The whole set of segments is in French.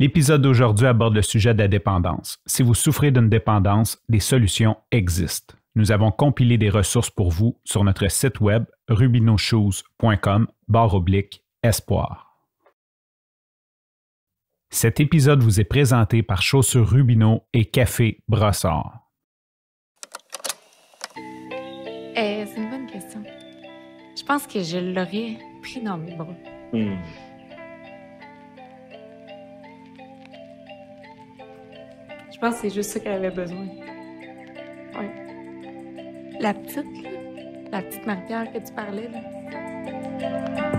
L'épisode d'aujourd'hui aborde le sujet de la dépendance. Si vous souffrez d'une dépendance, des solutions existent. Nous avons compilé des ressources pour vous sur notre site web rubinoshoes.com barre oblique espoir. Cet épisode vous est présenté par Chaussures Rubino et Café Brossard. Eh, c'est une bonne question. Je pense que je l'aurais pris dans mes bras. Hmm. Je pense que c'est juste ça qu'elle avait besoin. Oui. La petite, La petite marie que tu parlais, là.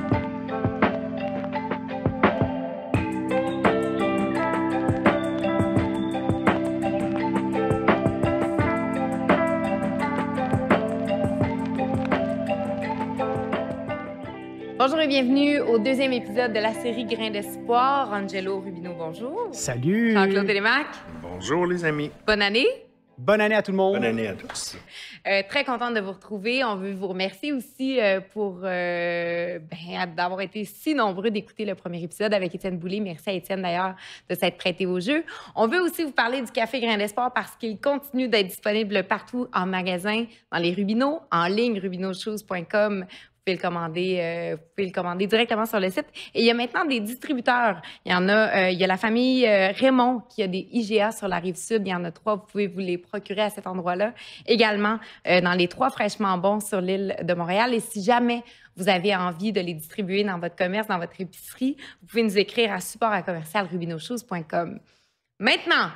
Bonjour et bienvenue au deuxième épisode de la série Grain d'espoir. Angelo Rubino, bonjour. Salut. Jean-Claude Delemac. Bonjour les amis. Bonne année. Bonne année à tout le monde. Bonne année à tous. Euh, très contente de vous retrouver. On veut vous remercier aussi euh, pour euh, ben, d'avoir été si nombreux d'écouter le premier épisode avec Étienne Boulay. Merci à Étienne d'ailleurs de s'être prêté au jeu. On veut aussi vous parler du Café Grain d'Espoir parce qu'il continue d'être disponible partout en magasin, dans les Rubino, en ligne rubinocchose.com le commander, euh, vous pouvez le commander directement sur le site. Et il y a maintenant des distributeurs. Il y en a, euh, il y a la famille euh, Raymond qui a des IGA sur la rive sud. Il y en a trois. Vous pouvez vous les procurer à cet endroit-là. Également, dans les trois fraîchement bons sur l'île de Montréal. Et si jamais vous avez envie de les distribuer dans votre commerce, dans votre épicerie, vous pouvez nous écrire à support à Maintenant,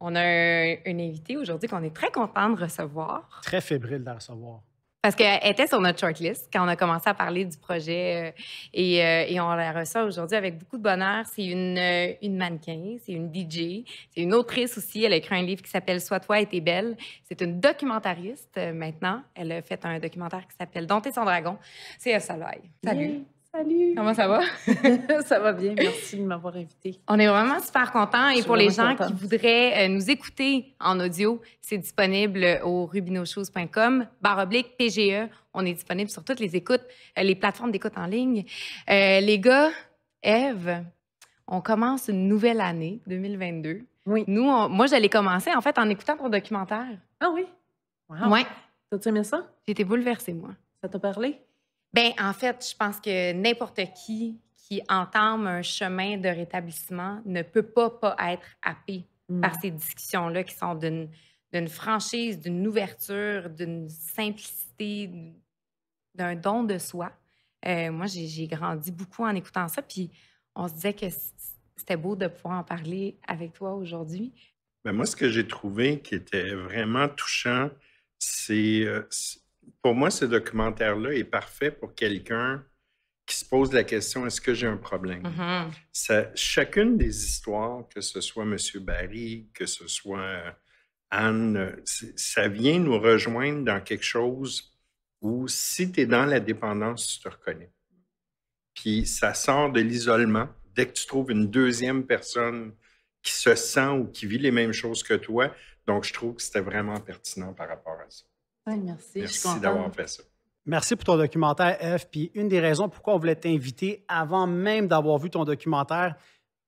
on a un, un invité aujourd'hui qu'on est très content de recevoir. Très fébrile de recevoir. Parce qu'elle était sur notre shortlist quand on a commencé à parler du projet euh, euh, et, on la reçoit aujourd'hui avec beaucoup de bonheur. C'est une, euh, une mannequin, c'est une DJ, c'est une autrice aussi. Elle a écrit un livre qui s'appelle Sois toi et t'es belle. C'est une documentariste maintenant. Elle a fait un documentaire qui s'appelle Dompter son dragon. C'est Solai. Salut. Salut! Comment ça va? ça va bien, merci de m'avoir invité. On est vraiment super contents. Et pour les gens qui voudraient euh, nous écouter en audio, c'est disponible euh, au rubinochose.com, barre oblique, PGE. On est disponible sur toutes les écoutes, euh, les plateformes d'écoute en ligne. les gars, Eve, on commence une nouvelle année, 2022. Oui. Nous, moi, j'allais commencer en fait en écoutant ton documentaire. Ah oui? Ouais. T'as-tu aimé ça? J'étais bouleversée, moi. Ça t'a parlé? Bien, en fait, je pense que n'importe qui qui entame un chemin de rétablissement ne peut pas, pas être happé par ces discussions-là qui sont d'une, d'une franchise, d'une ouverture, d'une simplicité, d'un don de soi. Euh, moi, j'ai, j'ai grandi beaucoup en écoutant ça, puis on se disait que c'était beau de pouvoir en parler avec toi aujourd'hui. Bien, moi, ce que j'ai trouvé qui était vraiment touchant, c'est, euh, pour moi, ce documentaire-là est parfait pour quelqu'un qui se pose la question est-ce que j'ai un problème mm-hmm. Chacune des histoires, que ce soit M. Barry, que ce soit euh, Anne, ça vient nous rejoindre dans quelque chose où si tu es dans la dépendance, tu te reconnais. Puis ça sort de l'isolement. Dès que tu trouves une deuxième personne qui se sent ou qui vit les mêmes choses que toi, donc je trouve que c'était vraiment pertinent par rapport à ça merci. d'avoir fait ça. Merci pour ton documentaire, F. Puis une des raisons pourquoi on voulait t'inviter avant même d'avoir vu ton documentaire,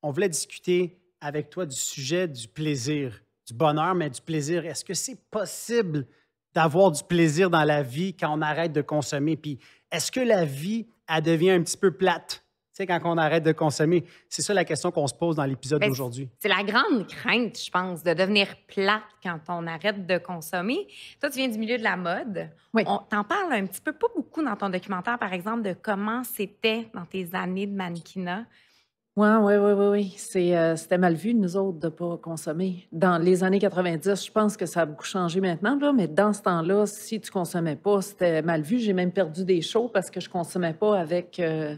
on voulait discuter avec toi du sujet du plaisir, du bonheur, mais du plaisir. Est-ce que c'est possible d'avoir du plaisir dans la vie quand on arrête de consommer? Puis est-ce que la vie, elle devient un petit peu plate tu sais, quand on arrête de consommer, c'est ça la question qu'on se pose dans l'épisode ben, d'aujourd'hui. C'est la grande crainte, je pense, de devenir plate quand on arrête de consommer. Toi, tu viens du milieu de la mode. Oui. On t'en parle un petit peu, pas beaucoup dans ton documentaire, par exemple, de comment c'était dans tes années de mannequinat. Oui, oui, oui, oui. oui. Euh, c'était mal vu, nous autres, de ne pas consommer. Dans les années 90, je pense que ça a beaucoup changé maintenant, là, mais dans ce temps-là, si tu consommais pas, c'était mal vu. J'ai même perdu des shows parce que je consommais pas avec. Euh,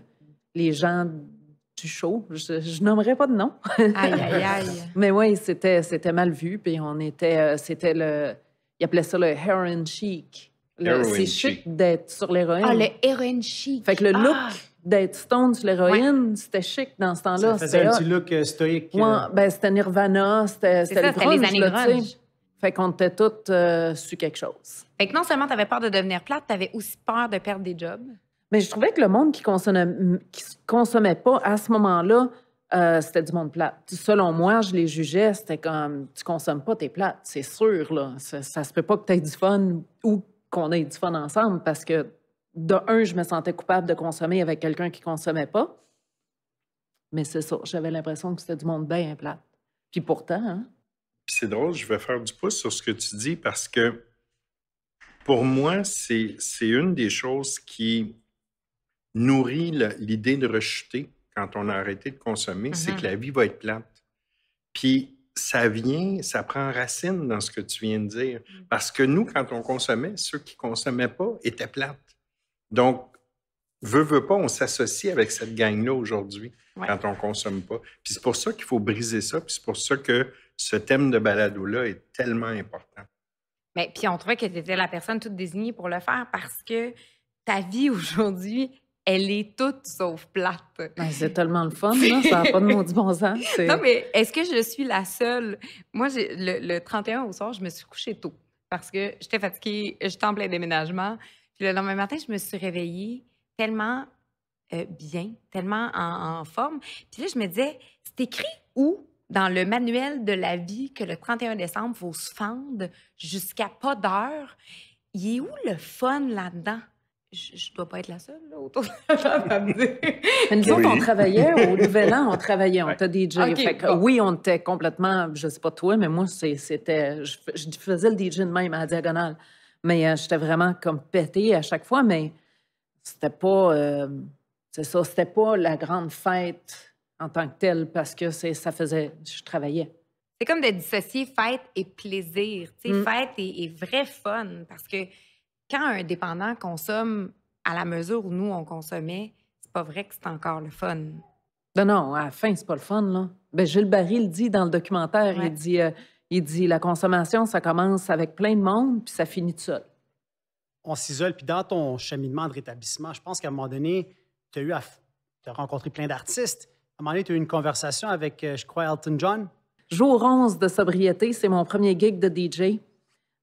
les gens du show. Je, je nommerai pas de nom. aïe, aïe, aïe. Mais oui, c'était, c'était mal vu. Puis on était, euh, c'était le, ils appelaient ça le heroin chic. c'est chic d'être sur l'héroïne. Ah, le heroin chic. Fait que le ah! look d'être stone sur l'héroïne, c'était chic dans ce temps-là. C'était un petit look euh, stoïque. Ouais, euh. ben c'était Nirvana, c'était, c'était, les années là, fait qu'on était toutes euh, su quelque chose. Fait que non seulement t'avais peur de devenir plate, t'avais aussi peur de perdre des jobs. Mais je trouvais que le monde qui consommait, qui consommait pas à ce moment-là, euh, c'était du monde plate. Selon moi, je les jugeais, c'était comme tu consommes pas tes plates, c'est sûr là, ça, ça, se peut pas que tu aies du fun ou qu'on ait du fun ensemble parce que de un, je me sentais coupable de consommer avec quelqu'un qui consommait pas. Mais c'est ça, j'avais l'impression que c'était du monde bien plate. Puis pourtant, hein? c'est drôle, je vais faire du pouce sur ce que tu dis parce que pour moi, c'est une des choses qui nourrit l'idée de rejeter quand on a arrêté de consommer, c'est mm-hmm. que la vie va être plate. Puis ça vient, ça prend racine dans ce que tu viens de dire. Mm. Parce que nous, quand on consommait, ceux qui consommaient pas étaient plates. Donc, veut, veut pas, on s'associe avec cette gang-là aujourd'hui quand on consomme pas. Puis c'est pour ça qu'il faut briser ça, puis c'est pour ça que ce thème de balado-là est tellement important. Mais puis on trouvait que tu étais la personne toute désignée pour le faire parce que ta vie aujourd'hui, elle est toute sauf plate. Ben, c'est tellement le fun, ça n'a pas de du bon sens. Non, mais est-ce que je suis la seule? Moi, le, le 31 au soir, je me suis couchée tôt parce que j'étais fatiguée, j'étais en plein déménagement. Puis le lendemain matin, je me suis réveillée tellement euh, bien, tellement en, forme. Puis là, je me disais, c'est écrit où dans le manuel de la vie que le 31 décembre, il se fendre jusqu'à pas d'heure? Il est où le fun là-dedans? je dois pas être la seule là, autour de la table nous autres, on travaillait au Nouvel An, on travaillait, on était DJ. Oui, on était complètement, je sais pas toi, mais moi, c'était, je, faisais le DJ de même à la diagonale. Mais euh, j'étais vraiment comme pété à chaque fois, mais c'était pas, euh, c'est ça, c'était pas la grande fête en tant que telle parce que ça faisait, je travaillais. C'est comme de dissocier fête et plaisir, mm. fête et, et vrai fun parce que quand un dépendant consomme à la mesure où nous, on consommait, c'est pas vrai que c'est encore le fun. Non, non, à la fin, c'est pas le fun, là. Ben, Gilles Barry le dit dans le documentaire. Euh, il dit la consommation, ça commence avec plein de monde, puis ça finit tout seul. On s'isole. Puis dans ton cheminement de rétablissement, je pense qu'à un moment donné, tu as eu à as rencontré plein d'artistes. À un moment donné, tu as eu une conversation avec, euh, je crois, Elton John. Jour 11 de sobriété, c'est mon premier gig de DJ.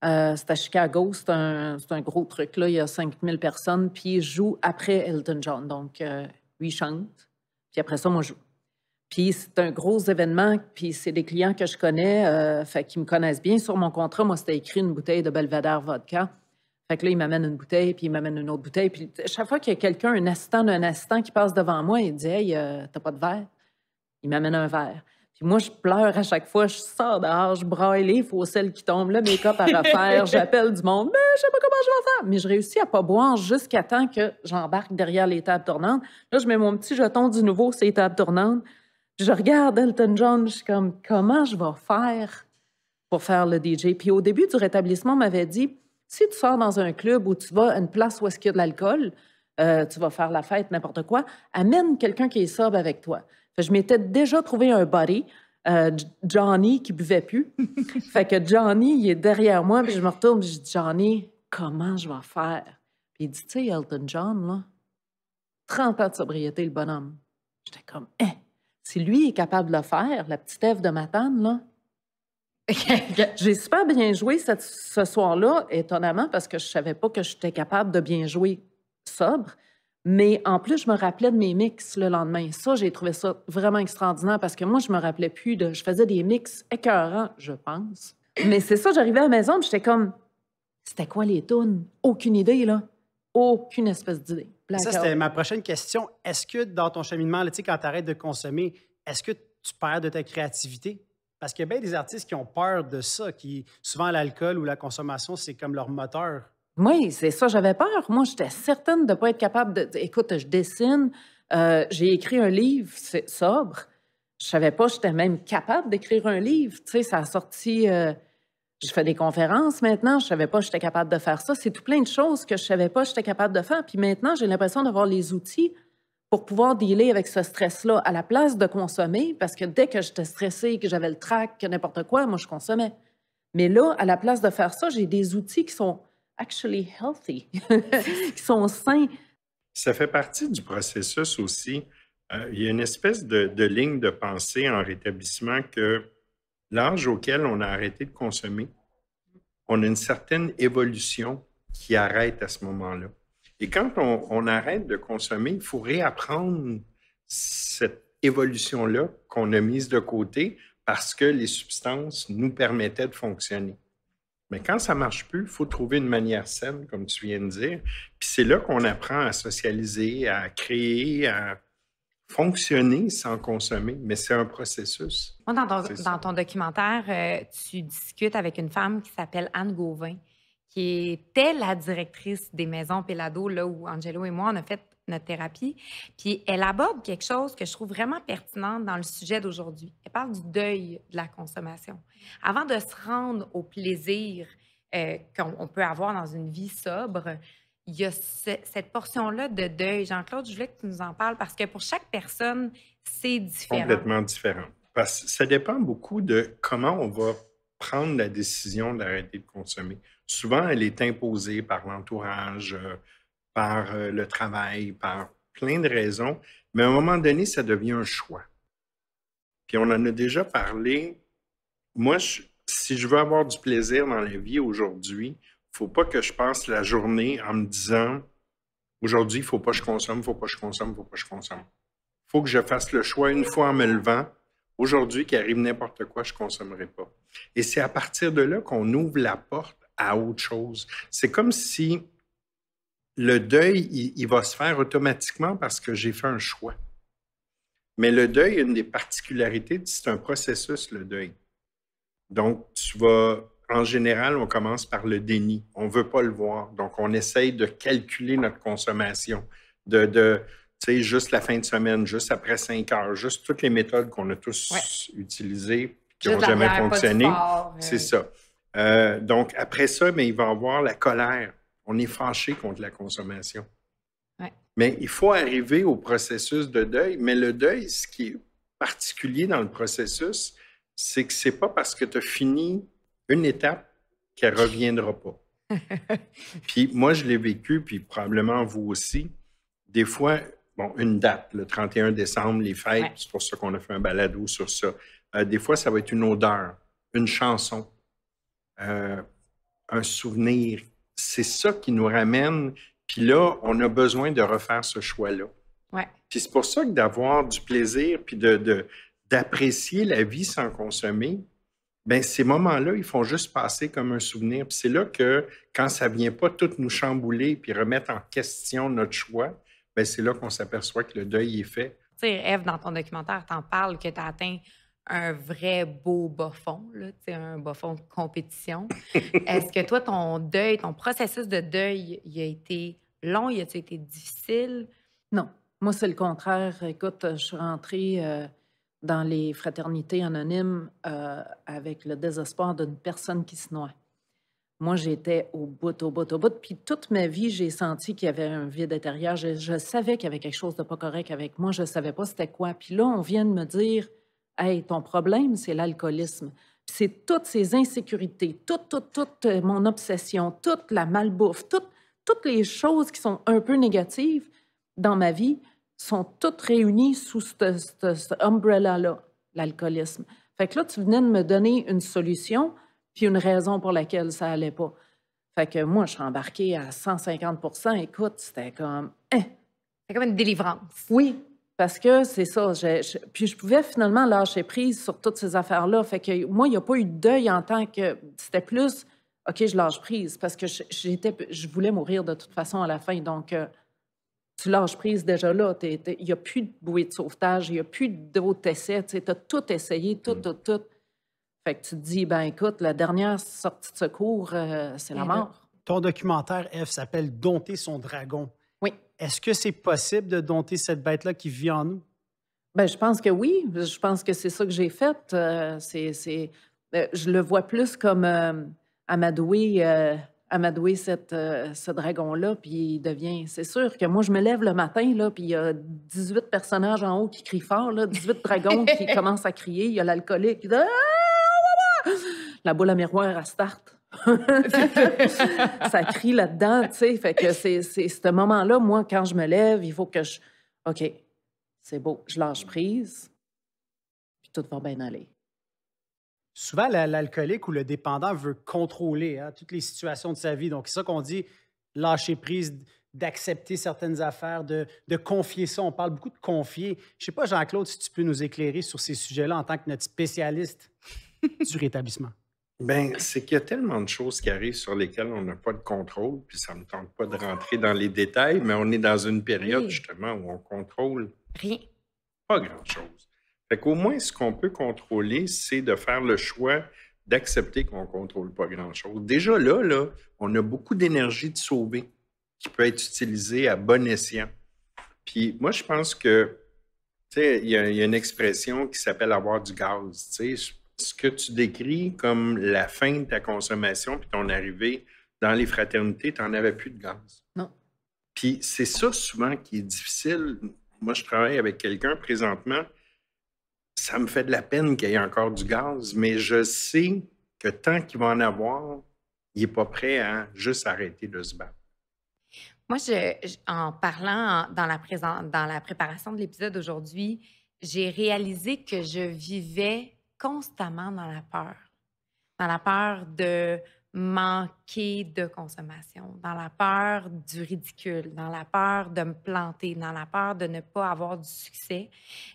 Euh, c'est à Chicago, c'est un, gros truc. Là. Il y a 5000 personnes, puis je joue après Elton John. Donc, euh, lui chante, puis après ça, moi, je joue. Puis c'est un gros événement, puis c'est des clients que je connais, euh, fait qu'ils me connaissent bien. Sur mon contrat, moi, c'était écrit une bouteille de Belvedere Vodka. Fait que là, il m'amène une bouteille, puis il m'amène une autre bouteille. Puis chaque fois qu'il y a quelqu'un, un assistant d'un assistant qui passe devant moi, il dit Hey, euh, t'as pas de verre Il m'amène un verre. Puis moi, je pleure à chaque fois, je sors dehors, je braille les celle qui tombent, le make-up à refaire, j'appelle du monde, mais je sais pas comment je vais faire. Mais je réussis à pas boire jusqu'à temps que j'embarque derrière les tables tournantes. Là, je mets mon petit jeton du nouveau c'est les tables tournantes. Je regarde Elton John, je suis comme, comment je vais faire pour faire le DJ? Puis au début du rétablissement, on m'avait dit, si tu sors dans un club ou tu vas à une place où est-ce qu'il y a de l'alcool, euh, tu vas faire la fête, n'importe quoi, amène quelqu'un qui est sobre avec toi je m'étais déjà trouvé un buddy, euh, Johnny, qui buvait plus. fait que Johnny, il est derrière moi, puis je me retourne, je dis Johnny, comment je vais faire? Puis il dit, tu sais, Elton John, là, 30 ans de sobriété, le bonhomme. J'étais comme, eh, si lui est capable de le faire, la petite Ève de Matane, là, j'ai super bien joué ce soir-là, étonnamment, parce que je savais pas que j'étais capable de bien jouer sobre. Mais en plus, je me rappelais de mes mix le lendemain. Ça, j'ai trouvé ça vraiment extraordinaire parce que moi, je me rappelais plus de. Je faisais des mix écœurants, je pense. Mais c'est ça, j'arrivais à la maison, j'étais comme. C'était quoi les tunes? Aucune idée, là. Aucune espèce d'idée. Ça, c'était ma prochaine question. Est-ce que dans ton cheminement, là, quand tu arrêtes de consommer, est-ce que tu perds de ta créativité? Parce qu'il y a bien des artistes qui ont peur de ça, qui souvent l'alcool ou la consommation, c'est comme leur moteur oui, c'est ça, j'avais peur. Moi, j'étais certaine de ne pas être capable de... Écoute, je dessine, euh, j'ai écrit un livre c'est sobre. Je savais pas, j'étais même capable d'écrire un livre. Tu sais, ça a sorti... Euh, je fais des conférences maintenant, je savais pas j'étais capable de faire ça. C'est tout plein de choses que je savais pas j'étais capable de faire. Puis maintenant, j'ai l'impression d'avoir les outils pour pouvoir dealer avec ce stress-là à la place de consommer, parce que dès que j'étais stressée, que j'avais le trac, que n'importe quoi, moi, je consommais. Mais là, à la place de faire ça, j'ai des outils qui sont sont sains. Ça fait partie du processus aussi. Euh, il y a une espèce de, ligne de pensée en rétablissement que l'âge auquel on a arrêté de consommer, on a une certaine évolution qui arrête à ce moment-là. Et quand on, on arrête de consommer, il faut réapprendre cette évolution-là qu'on a mise de côté parce que les substances nous permettaient de fonctionner. Mais quand ça marche plus, il faut trouver une manière saine, comme tu viens de dire. Puis c'est là qu'on apprend à socialiser, à créer, à fonctionner sans consommer, mais c'est un processus. Moi, dans ton, documentaire, euh, tu discutes avec une femme qui s'appelle Anne Gauvin, qui était la directrice des maisons Pelado, là où Angelo et moi, on a fait notre thérapie. Puis elle aborde quelque chose que je trouve vraiment pertinent dans le sujet d'aujourd'hui. Elle parle du deuil de la consommation. Avant de se rendre au plaisir euh, qu'on peut avoir dans une vie sobre, il y a cette portion-là de deuil. Jean-Claude, je voulais que tu nous en parles parce que pour chaque personne, c'est différent. Complètement différent. Parce que ça dépend beaucoup de comment on va prendre la décision d'arrêter de consommer. Souvent, elle est imposée par l'entourage, euh, par euh, le travail, par plein de raisons, mais à un moment donné, ça devient un choix. Puis on en a déjà parlé. Moi, si je veux avoir du plaisir dans la vie aujourd'hui, il faut pas que je passe la journée en me disant aujourd'hui, il faut pas que je consomme, faut pas que je consomme, faut pas que je consomme. faut que je fasse le choix une fois en me levant. Aujourd'hui, qu'il arrive n'importe quoi, je ne consommerai pas. Et c'est à partir de là qu'on ouvre la porte à autre chose. C'est comme si le deuil, il, va se faire automatiquement parce que j'ai fait un choix. Mais le deuil, une des particularités, c'est un processus, le deuil. Donc, tu vas, en général, on commence par le déni. On ne veut pas le voir. Donc, on essaye de calculer notre consommation, de, tu sais, juste la fin de semaine, juste après cinq heures, juste toutes les méthodes qu'on a tous utilisées, qui n'ont jamais fonctionné. C'est euh. ça. Euh, donc, après ça, mais il va y avoir la colère. On est fâché contre la consommation. Mais il faut arriver au processus de deuil. Mais le deuil, ce qui est particulier dans le processus, c'est que c'est pas parce que tu as fini une étape qu'elle reviendra pas. puis moi, je l'ai vécu, puis probablement vous aussi. Des fois, bon, une date, le 31 décembre, les fêtes, c'est pour ça qu'on a fait un balado sur ça. Euh, des fois, ça va être une odeur, une chanson, euh, un souvenir c'est ça qui nous ramène. Puis là, on a besoin de refaire ce choix-là. Ouais. Puis c'est pour ça que d'avoir du plaisir, puis de, d'apprécier la vie sans consommer, ben ces moments-là, ils font juste passer comme un souvenir. Puis c'est là que, quand ça vient pas tout nous chambouler, puis remettre en question notre choix, ben c'est là qu'on s'aperçoit que le deuil est fait. Tu sais, Eve, dans ton documentaire, en parles que tu as atteint un vrai beau bas fond, un bas de compétition. Est-ce que toi, ton deuil, ton processus de deuil, il a été long? Il a été difficile? Non. Moi, c'est le contraire. Écoute, je suis rentrée euh, dans les fraternités anonymes euh, avec le désespoir d'une personne qui se noie. Moi, j'étais au bout, au bout, au bout. Puis toute ma vie, j'ai senti qu'il y avait un vide intérieur. Je, je savais qu'il y avait quelque chose de pas correct avec moi. Je savais pas c'était quoi. Puis là, on vient de me dire Hey, ton problème, c'est l'alcoolisme. C'est toutes ces insécurités, toute, toute, toute euh, mon obsession, toute la malbouffe, toutes les choses qui sont un peu négatives dans ma vie sont toutes réunies sous cet umbrella-là, l'alcoolisme. Fait que là, tu venais de me donner une solution puis une raison pour laquelle ça allait pas. Fait que moi, je suis embarquée à 150 Écoute, c'était comme... Eh. C'est comme une délivrance. Oui, parce que c'est ça. puis je pouvais finalement lâcher prise sur toutes ces affaires-là. Fait que moi, il n'y a pas eu de deuil en tant que. C'était plus, OK, je lâche prise parce que j'étais, je voulais mourir de toute façon à la fin. Donc, euh, tu lâches prise déjà là. Il n'y a plus de bouée de sauvetage, il n'y a plus d'autres essais. Tu as tout essayé, tout, mm. tout, tout. Fait que tu te dis, ben écoute, la dernière sortie de secours, euh, c'est la mort. Ton documentaire, F, s'appelle Dompter son dragon. Est-ce que c'est possible de dompter cette bête-là qui vit en nous? Ben, je pense que oui. Je pense que c'est ça que j'ai fait. Euh, euh, je le vois plus comme euh, amadouer, euh, cette, ce dragon-là, puis il devient... C'est sûr que moi, je me lève le matin, là, puis il y a 18 personnages en haut qui crient fort, là, 18 dragons qui commencent à crier. Il y a l'alcoolique. Ah, La boule à miroir, à start. ça crie là-dedans, tu sais. Fait que c'est ce moment-là, moi, quand je me lève, il faut que je. OK, c'est beau, je lâche prise, puis tout va bien aller. Souvent, l'alcoolique ou le dépendant veut contrôler hein, toutes les situations de sa vie. Donc, c'est ça qu'on dit lâcher prise, d'accepter certaines affaires, de, de, confier ça. On parle beaucoup de confier. Je sais pas, Jean-Claude, si tu peux nous éclairer sur ces sujets-là en tant que notre spécialiste du rétablissement. Ben, c'est qu'il y a tellement de choses qui arrivent sur lesquelles on n'a pas de contrôle, puis ça ne me tente pas de rentrer dans les détails, mais on est dans une période justement où on contrôle rien. Pas grand-chose. Fait qu'au moins, ce qu'on peut contrôler, c'est de faire le choix d'accepter qu'on ne contrôle pas grand-chose. Déjà là, là, on a beaucoup d'énergie de sauver qui peut être utilisée à bon escient. Puis moi, je pense que, tu sais, il y, a une expression qui s'appelle avoir du gaz. Tu sais, ce que tu décris comme la fin de ta consommation puis ton arrivée dans les fraternités, tu n'en avais plus de gaz. Non. Puis c'est ça souvent qui est difficile. Moi, je travaille avec quelqu'un présentement. Ça me fait de la peine qu'il y ait encore du gaz, mais je sais que tant qu'il va en avoir, il n'est pas prêt à juste arrêter de se battre. Moi, je, en parlant dans la, dans la préparation de l'épisode aujourd'hui, j'ai réalisé que je vivais constamment dans la peur, dans la peur de manquer de consommation, dans la peur du ridicule, dans la peur de me planter, dans la peur de ne pas avoir du succès.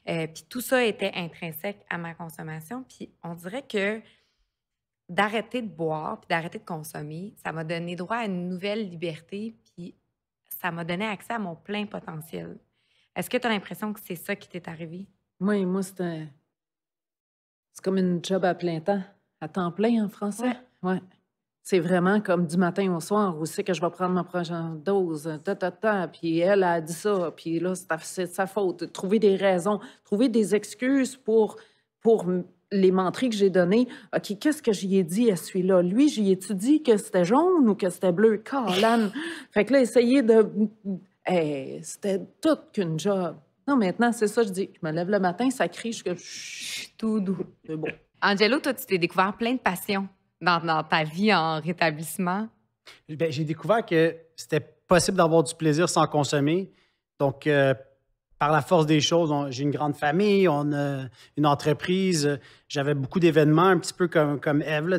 Euh, puis tout ça était intrinsèque à ma consommation. Puis on dirait que d'arrêter de boire, puis d'arrêter de consommer, ça m'a donné droit à une nouvelle liberté, puis ça m'a donné accès à mon plein potentiel. Est-ce que tu as l'impression que c'est ça qui t'est arrivé? Oui, moi, c'était c'est comme une job à plein temps, à temps plein en français. Ouais. C'est vraiment comme du matin au soir où c'est que je vais prendre ma prochaine dose, ta, puis elle a dit ça, puis là, c'est sa faute. Trouver des raisons, trouver des excuses pour, pour les mentries que j'ai données. OK, qu'est-ce que j'y ai dit à celui-là? Lui, j'y ai dit que c'était jaune ou que c'était bleu? fait que là, essayer de... c'était toute qu'une job. Non, maintenant, c'est ça, je dis. Je me lève le matin, ça crie, je suis tout doux. bon. Angelo, toi, tu t'es découvert plein de passions dans, ta vie en rétablissement. Ben, j'ai découvert que c'était possible d'avoir du plaisir sans consommer. Donc, euh, par la force des choses, j'ai une grande famille, on a une entreprise. j'avais beaucoup d'événements, un petit peu comme, comme Eve, là,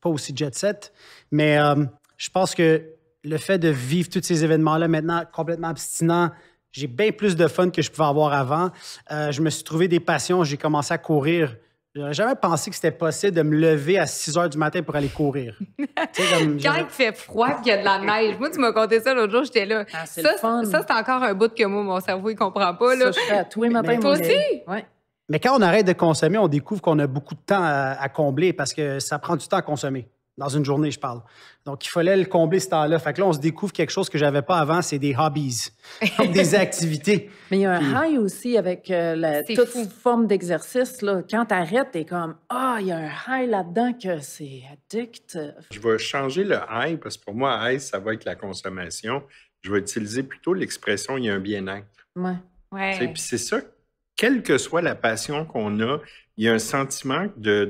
pas aussi jet set. Mais euh, je pense que le fait de vivre tous ces événements-là maintenant, complètement abstinent, j'ai bien plus de fun que je pouvais avoir avant. Euh, je me suis trouvé des passions. J'ai commencé à courir. J'aurais jamais pensé que c'était possible de me lever à 6 heures du matin pour aller courir. Quand il fait froid et qu'il y a de la neige. Moi, tu m'as conté ça l'autre jour, j'étais là. Ah, ça, c'est encore un bout que moi, mon cerveau, il comprend pas. Là. Ça, je fais à tous les matins. aussi? Mais quand on arrête de consommer, on découvre qu'on a beaucoup de temps à, à combler parce que ça prend du temps à consommer dans une journée, je parle. Donc, il fallait le combler ce temps-là. Fait que là, on se découvre quelque chose que j'avais pas avant, c'est des hobbies, des activités. Mais il y a un high aussi avec euh, la, toute forme d'exercice. Là. Quand tu arrêtes, tu comme Ah, il y a un high là-dedans que c'est addict. Je vais changer le high parce que pour moi, high, ça va être la consommation. Je vais utiliser plutôt l'expression il y a un bien-être. Ouais. ouais. Puis c'est ça, quelle que soit la passion qu'on a, il y a un sentiment de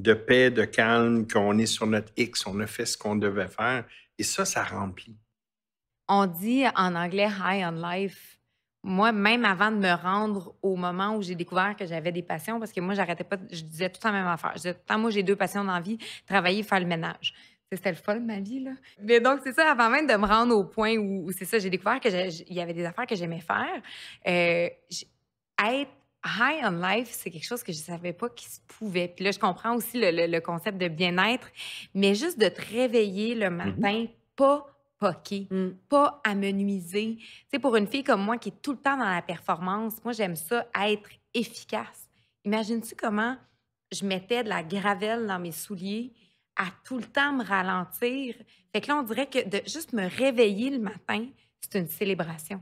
de paix, de calme, qu'on est sur notre X, on a fait ce qu'on devait faire. Et ça, ça remplit. On dit en anglais high on life. Moi, même avant de me rendre au moment où j'ai découvert que j'avais des passions, parce que moi, j'arrêtais pas, je disais tout le même affaire. Je disais tant moi, j'ai deux passions dans vie, travailler, faire le ménage. C'était le fond de ma vie, là. Mais donc, c'est ça, avant même de me rendre au point où, c'est ça, j'ai découvert qu'il y avait des affaires que j'aimais faire. Euh, être High on Life, c'est quelque chose que je ne savais pas qui se pouvait. Puis là, je comprends aussi le, concept de bien-être, mais juste de te réveiller le mm-hmm. matin, pas poqué, mm. pas amenuisé. Tu sais, pour une fille comme moi qui est tout le temps dans la performance, moi, j'aime ça, être efficace. Imagines-tu comment je mettais de la gravelle dans mes souliers à tout le temps me ralentir? Fait que là, on dirait que de juste me réveiller le matin, c'est une célébration.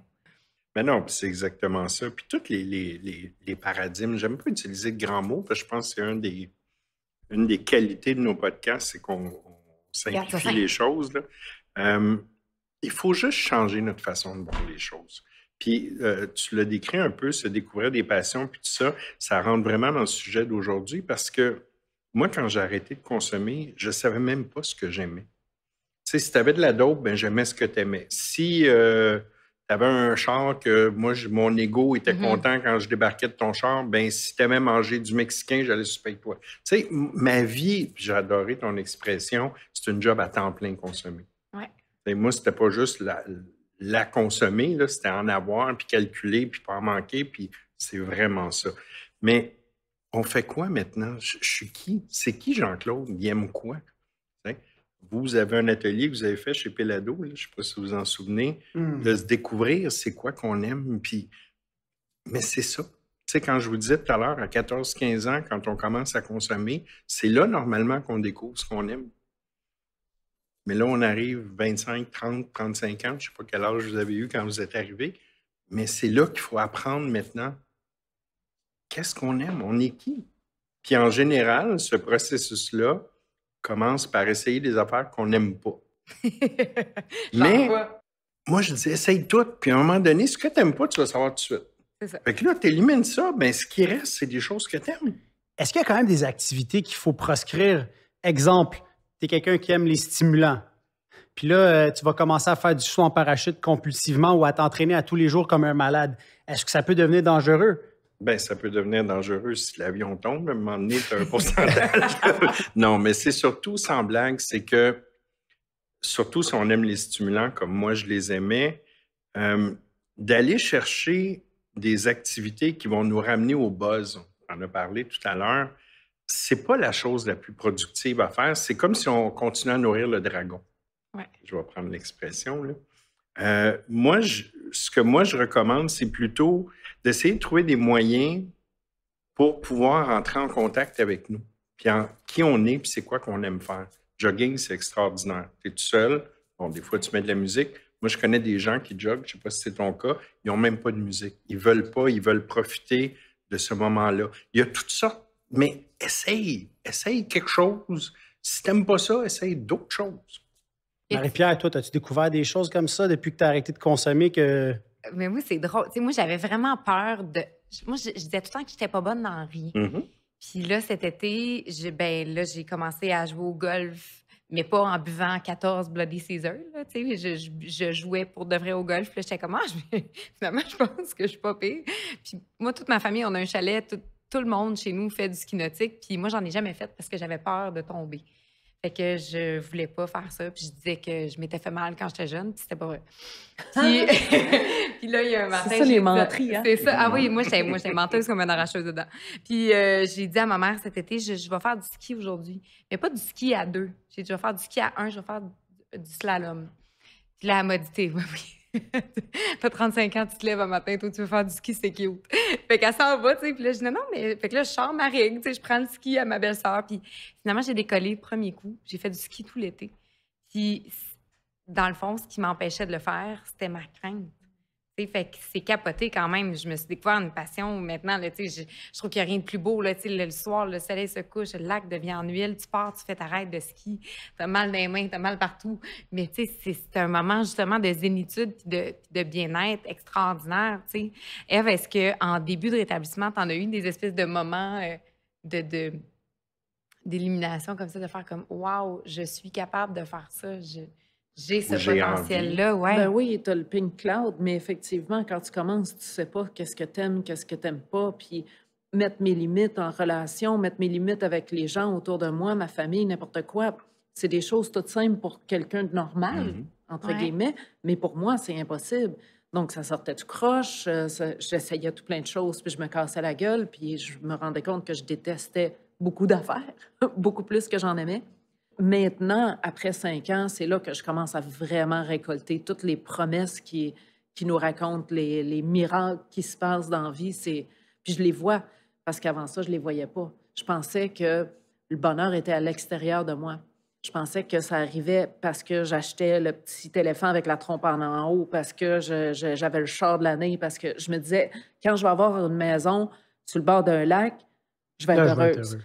Mais ben non, c'est exactement ça. Puis tous les, les, les, paradigmes, j'aime pas utiliser de grands mots, parce que je pense que c'est un des, une des qualités de nos podcasts, c'est qu'on simplifie les choses. il faut juste changer notre façon de voir les choses. Puis euh, tu l'as décrit un peu, se découvrir des passions, puis tout ça, ça rentre vraiment dans le sujet d'aujourd'hui parce que moi, quand j'ai arrêté de consommer, je savais même pas ce que j'aimais. Tu sais, si tu avais de la dope, ben, j'aimais ce que tu aimais. Si euh, tu avais un char que moi, mon ego était mm-hmm. content quand je débarquais de ton char. Ben, si tu avais mangé du Mexicain, j'allais sur toi. Tu sais, ma vie, j'ai adoré ton expression, c'est une job à temps plein consommé. Ouais. Et moi, c'était pas juste la, consommer, c'était en avoir, puis calculer, puis pas en manquer, puis c'est vraiment ça. Mais on fait quoi maintenant? Je, suis qui? C'est qui Jean-Claude? Il aime quoi? vous avez un atelier que vous avez fait chez Pelado, je ne sais pas si vous vous en souvenez, hmm. de se découvrir c'est quoi qu'on aime. Puis... Mais c'est ça. Tu sais, quand je vous disais tout à l'heure, à 14-15 ans, quand on commence à consommer, c'est là normalement qu'on découvre ce qu'on aime. Mais là, on arrive 25, 30, 35 ans, je ne sais pas quel âge vous avez eu quand vous êtes arrivé, mais c'est là qu'il faut apprendre maintenant qu'est-ce qu'on aime, on est qui. Puis en général, ce processus-là, commence par essayer des affaires qu'on n'aime pas. Mais moi, je dis, essaye tout. Puis à un moment donné, ce que tu n'aimes pas, tu vas savoir tout de suite. Fait que là, tu élimines ça, mais ben, ce qui reste, c'est des choses que tu aimes. Est-ce qu'il y a quand même des activités qu'il faut proscrire? Exemple, tu es quelqu'un qui aime les stimulants. Puis là, euh, tu vas commencer à faire du saut en parachute compulsivement ou à t'entraîner à tous les jours comme un malade. Est-ce que ça peut devenir dangereux? Ben, ça peut devenir dangereux si l'avion tombe, à un un pourcentage. non, mais c'est surtout, sans blague, c'est que, surtout si on aime les stimulants comme moi je les aimais, euh, d'aller chercher des activités qui vont nous ramener au buzz. On en a parlé tout à l'heure. C'est pas la chose la plus productive à faire. C'est comme si on continuait à nourrir le dragon. Je vais prendre l'expression. là. Euh, moi, ce que moi je recommande, c'est plutôt d'essayer de trouver des moyens pour pouvoir entrer en contact avec nous, puis qui on est, puis c'est quoi qu'on aime faire. Jogging, c'est extraordinaire. Tu es tout seul, bon, des fois tu mets de la musique. Moi, je connais des gens qui joguent, je ne sais pas si c'est ton cas, ils n'ont même pas de musique. Ils veulent pas, ils veulent profiter de ce moment-là. Il y a toutes sortes, mais essaye, essaye quelque chose. Si tu n'aimes pas ça, essaye d'autres choses. Marie-Pierre, toi, as-tu découvert des choses comme ça depuis que tu as arrêté de consommer que. Mais moi, c'est drôle. moi, j'avais vraiment peur de. Moi, je, disais tout le temps que j'étais pas bonne dans rien. Mm-hmm. Puis là, cet été, j'ai ben j'ai commencé à jouer au golf, mais pas en buvant 14 Bloody Caesar. je, je, jouais pour de vrai au golf. Là, j'étais comme, ah, finalement, je pense que je suis pas pire. Puis moi, toute ma famille, on a un chalet. Tout, tout le monde chez nous fait du ski nautique. Puis moi, j'en ai jamais fait parce que j'avais peur de tomber. Fait que je voulais pas faire ça. Puis je disais que je m'étais fait mal quand j'étais jeune, puis c'était pas vrai. Ah! Puis, là, il y a un matin. C'est ça, les menteries, hein? C'est ça. Ah oui, moi, j'étais moi, menteuse comme une arracheuse dedans. Puis euh, j'ai dit à ma mère cet été, je, vais faire du ski aujourd'hui. Mais pas du ski à deux. J'ai dit, je vais faire du ski à un, je vais faire du slalom. Puis là, elle m'a dit, oui. T'as 35 ans, tu te lèves un matin, toi, tu veux faire du ski, c'est cute. fait qu'elle s'en va, tu sais. Puis là, je dis non, non, mais. Fait que là, je sors ma règle, tu sais, je prends le ski à ma belle-sœur. Puis finalement, j'ai décollé, premier coup. J'ai fait du ski tout l'été. Puis, dans le fond, ce qui m'empêchait de le faire, c'était ma crainte. Fait c'est capoté quand même. Je me suis découvert une passion maintenant. je, je trouve qu'il n'y a rien de plus beau. Là, le, soir, le soleil se couche, le lac devient en huile, tu pars, tu fais ta raide de ski, tu as mal dans les mains, tu mal partout. Mais c'est un moment justement de zénitude de, bien-être extraordinaire. Ève, est-ce qu'en début de rétablissement, tu en as eu des espèces de moments euh, de, de d'élimination comme ça, de faire comme Waouh, je suis capable de faire ça. J'ai ce potentiel-là, ouais. Ben oui, tu as le pink cloud, mais effectivement, quand tu commences, tu sais pas qu'est-ce que tu aimes, qu'est-ce que tu n'aimes pas, puis mettre mes limites en relation, mettre mes limites avec les gens autour de moi, ma famille, n'importe quoi. C'est des choses toutes simples pour quelqu'un de normal, mm-hmm. entre guillemets, mais pour moi, c'est impossible. Donc, ça sortait du croche, euh, j'essayais tout plein de choses, puis je me cassais la gueule, puis je me rendais compte que je détestais beaucoup d'affaires, beaucoup plus que j'en aimais maintenant, après cinq ans, c'est là que je commence à vraiment récolter toutes les promesses qui, qui nous racontent, les, les miracles qui se passent dans la vie. Puis je les vois, parce qu'avant ça, je ne les voyais pas. Je pensais que le bonheur était à l'extérieur de moi. Je pensais que ça arrivait parce que j'achetais le petit éléphant avec la trompe en haut, parce que j'avais le char de l'année, parce que je me disais, quand je vais avoir une maison sur le bord d'un lac, je vais être heureuse.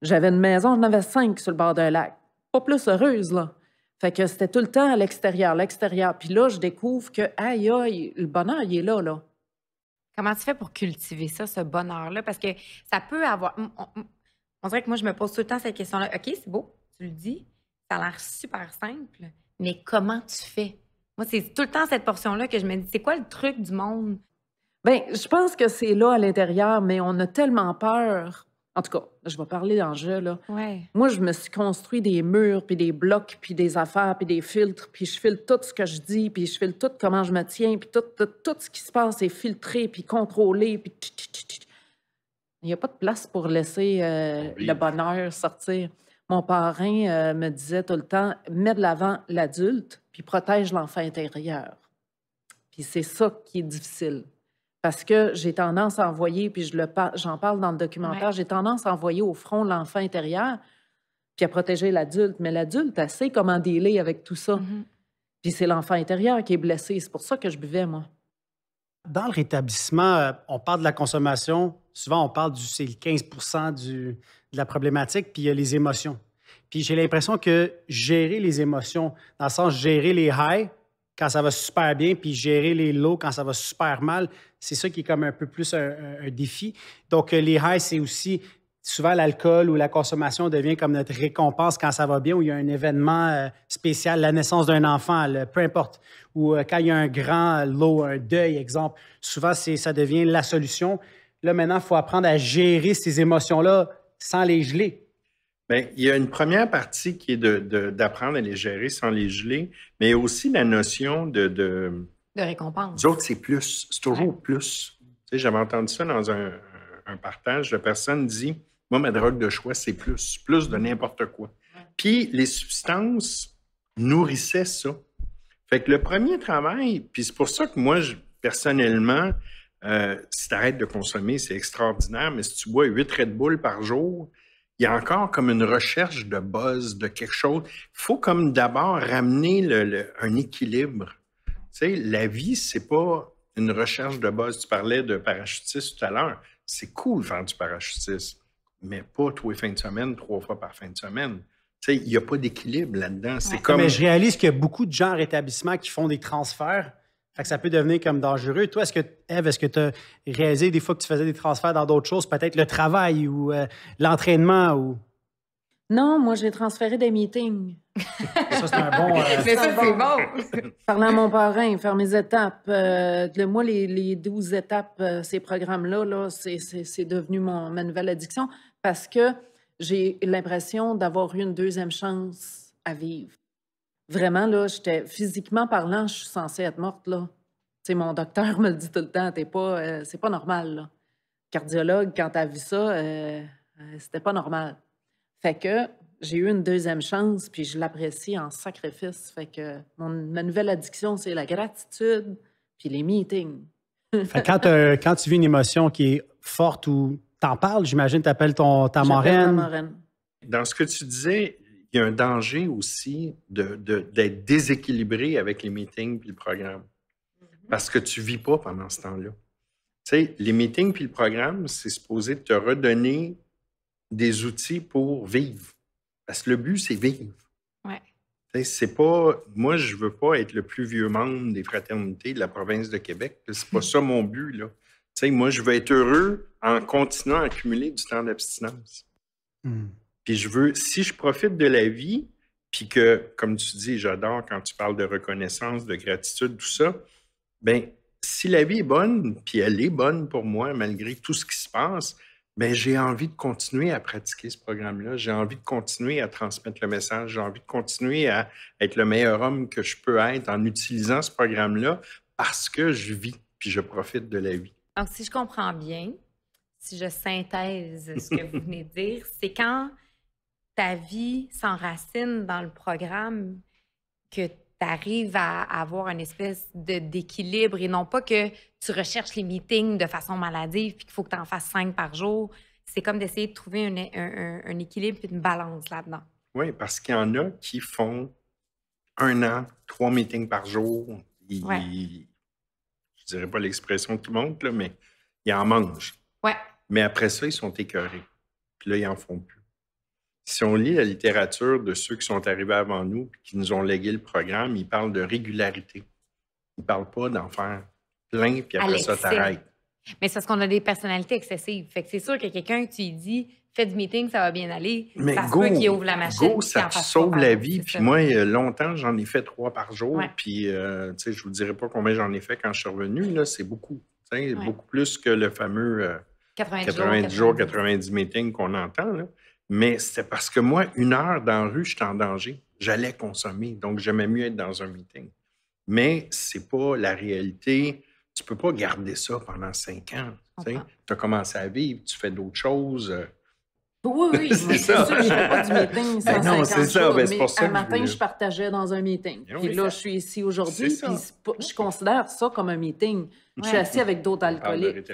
J'avais une maison, j'en avais cinq sur le bord d'un lac pas plus heureuse, là. Fait que c'était tout le temps à l'extérieur, l'extérieur. Puis là, je découvre que, aïe, aïe, le bonheur, il est là, là. Comment tu fais pour cultiver ça, ce bonheur-là? Parce que ça peut avoir. On, dirait que moi, je me pose tout le temps cette question-là. OK, c'est beau, tu le dis, ça a l'air super simple, mais comment tu fais? Moi, c'est tout le temps cette portion-là que je me dis, c'est quoi le truc du monde? Bien, je pense que c'est là à l'intérieur, mais on a tellement peur en tout cas, je vais parler en là. Moi, je me suis construit des murs, puis des blocs, puis des affaires, puis des filtres, puis je filtre tout ce que je dis, puis je filtre tout comment je me tiens, puis tout, tout, ce qui se passe est filtré, puis contrôlé, puis... Il n'y a pas de place pour laisser euh, le bonheur sortir. Mon parrain euh, me disait tout le temps, mets de l'avant l'adulte, puis protège l'enfant intérieur. Puis c'est ça qui est difficile parce que j'ai tendance à envoyer, puis je le j'en parle dans le documentaire, j'ai tendance à envoyer au front l'enfant intérieur, puis à protéger l'adulte. Mais l'adulte, elle sait comment dealer avec tout ça. Mm-hmm. Puis c'est l'enfant intérieur qui est blessé. C'est pour ça que je buvais, moi. Dans le rétablissement, euh, on parle de la consommation. Souvent, on parle du 15 de la problématique, puis il y a les émotions. Puis j'ai l'impression que gérer les émotions, dans le sens gérer les highs, quand ça va super bien, puis gérer les lots quand ça va super mal. C'est ça qui est comme un peu plus un, défi. Donc, euh, les highs, c'est aussi souvent l'alcool ou la consommation devient comme notre récompense quand ça va bien ou il y a un événement euh, spécial, la naissance d'un enfant, peu importe, ou euh, quand il y a un grand lot, un deuil, exemple. Souvent, ça devient la solution. Là, maintenant, il faut apprendre à gérer ces émotions-là sans les geler. Ben, il y a une première partie qui est d'apprendre à les gérer sans les geler, mais aussi la notion de. De, récompense. D'autres, c'est plus. C'est toujours plus. Tu sais, J'avais entendu ça dans un, partage. La personne dit Moi, ma drogue de choix, c'est plus. Plus de n'importe quoi. Puis les substances nourrissaient ça. Fait que le premier travail, puis c'est pour ça que moi, personnellement, euh, si tu arrêtes de consommer, c'est extraordinaire, mais si tu bois 8 Red Bull par jour, il y a encore comme une recherche de buzz, de quelque chose. Il faut comme d'abord ramener le, un équilibre. Tu sais, la vie, c'est pas une recherche de buzz. Tu parlais de parachutistes tout à l'heure. C'est cool faire du parachutisme, mais pas tous les fins de semaine, trois fois par fin de semaine. Tu sais, il n'y a pas d'équilibre là-dedans. C'est comme... Mais je réalise qu'il y a beaucoup de gens en rétablissement qui font des transferts fait que ça peut devenir comme dangereux. Toi, est-ce que, Eve, est-ce que tu as réalisé des fois que tu faisais des transferts dans d'autres choses, peut-être le travail ou euh, l'entraînement ou. Non, moi, j'ai transféré des meetings. ça, c'est un euh, ça, c'est bon. Parler à mon parrain, faire mes étapes. Euh, moi, les, les, 12 étapes, ces programmes-là, c'est devenu ma nouvelle addiction parce que j'ai l'impression d'avoir eu une deuxième chance à vivre. Vraiment, là, j'étais physiquement parlant, je suis censée être morte, là. sais, mon docteur me le dit tout le temps, t'es pas, euh, c'est pas normal, là. Cardiologue, quand t'as vu ça, euh, euh, c'était pas normal. Fait que j'ai eu une deuxième chance, puis je l'apprécie en sacrifice. Fait que mon, ma nouvelle addiction, c'est la gratitude, puis les meetings. fait quand, quand, tu vis une émotion qui est forte ou t'en parles, j'imagine, t'appelles ton, ta marraine. Dans ce que tu disais, il y a un danger aussi d'être de, déséquilibré avec les meetings et le programme. Mm-hmm. Parce que tu ne vis pas pendant ce temps-là. Tu sais, les meetings et le programme, c'est supposé te redonner des outils pour vivre. Parce que le but, c'est vivre. Ouais. c'est pas. Moi, je ne veux pas être le plus vieux membre des fraternités de la province de Québec. Ce n'est pas ça mon but, là. Tu sais, moi, je veux être heureux en continuant à accumuler du temps d'abstinence. Hmm. Puis je veux, si je profite de la vie, puis que, comme tu dis, j'adore quand tu parles de reconnaissance, de gratitude, tout ça, ben si la vie est bonne, puis elle est bonne pour moi, malgré tout ce qui se passe, ben j'ai envie de continuer à pratiquer ce programme-là. J'ai envie de continuer à transmettre le message. J'ai envie de continuer à être le meilleur homme que je peux être en utilisant ce programme-là parce que je vis, puis je profite de la vie. Donc, si je comprends bien, si je synthèse ce que vous venez de dire, c'est quand ta vie s'enracine dans le programme, que tu arrives à avoir une espèce d'équilibre et non pas que tu recherches les meetings de façon maladive puis qu'il faut que tu en fasses cinq par jour. C'est comme d'essayer de trouver un, un, équilibre et une balance là-dedans. Oui, parce qu'il y en a qui font un an, trois meetings par jour. Ils, Je dirais pas l'expression tout le monde, là, mais ils en mangent. Ouais. Mais après ça, ils sont écœurés. Puis là, ils en font plus si on lit la littérature de ceux qui sont arrivés avant nous qui nous ont légué le programme, ils parlent de régularité. Ils ne parlent pas d'en faire plein, puis après ça, t'arrêtes. Mais c'est parce qu'on a des personnalités excessives. Fait que c'est sûr que quelqu'un, tu lui dis, fais du meeting, ça va bien aller. Mais go, ouvre la ça sauve la vie. Puis moi, euh, longtemps, j'en ai fait trois par jour. Puis, euh, tu je vous dirai pas combien j'en ai fait quand je suis revenu. Là, c'est beaucoup. Beaucoup plus que le fameux 90, euh, jours, 90, jours, 90 meetings qu'on entend. Là. Mais c'est parce que moi, une heure dans la rue, j'étais en danger. J'allais consommer, donc j'aimais mieux être dans un meeting. Mais c'est pas la réalité. Tu peux pas garder ça pendant cinq ans. Tu as commencé à vivre, tu fais d'autres choses. Euh, oui, oui, c'est sûr, je pas du meeting 150 ben ben, Un matin, je... partageais dans un meeting. Et ben là, je suis ici aujourd'hui, je considère ça comme un meeting. Je suis assis avec d'autres alcooliques.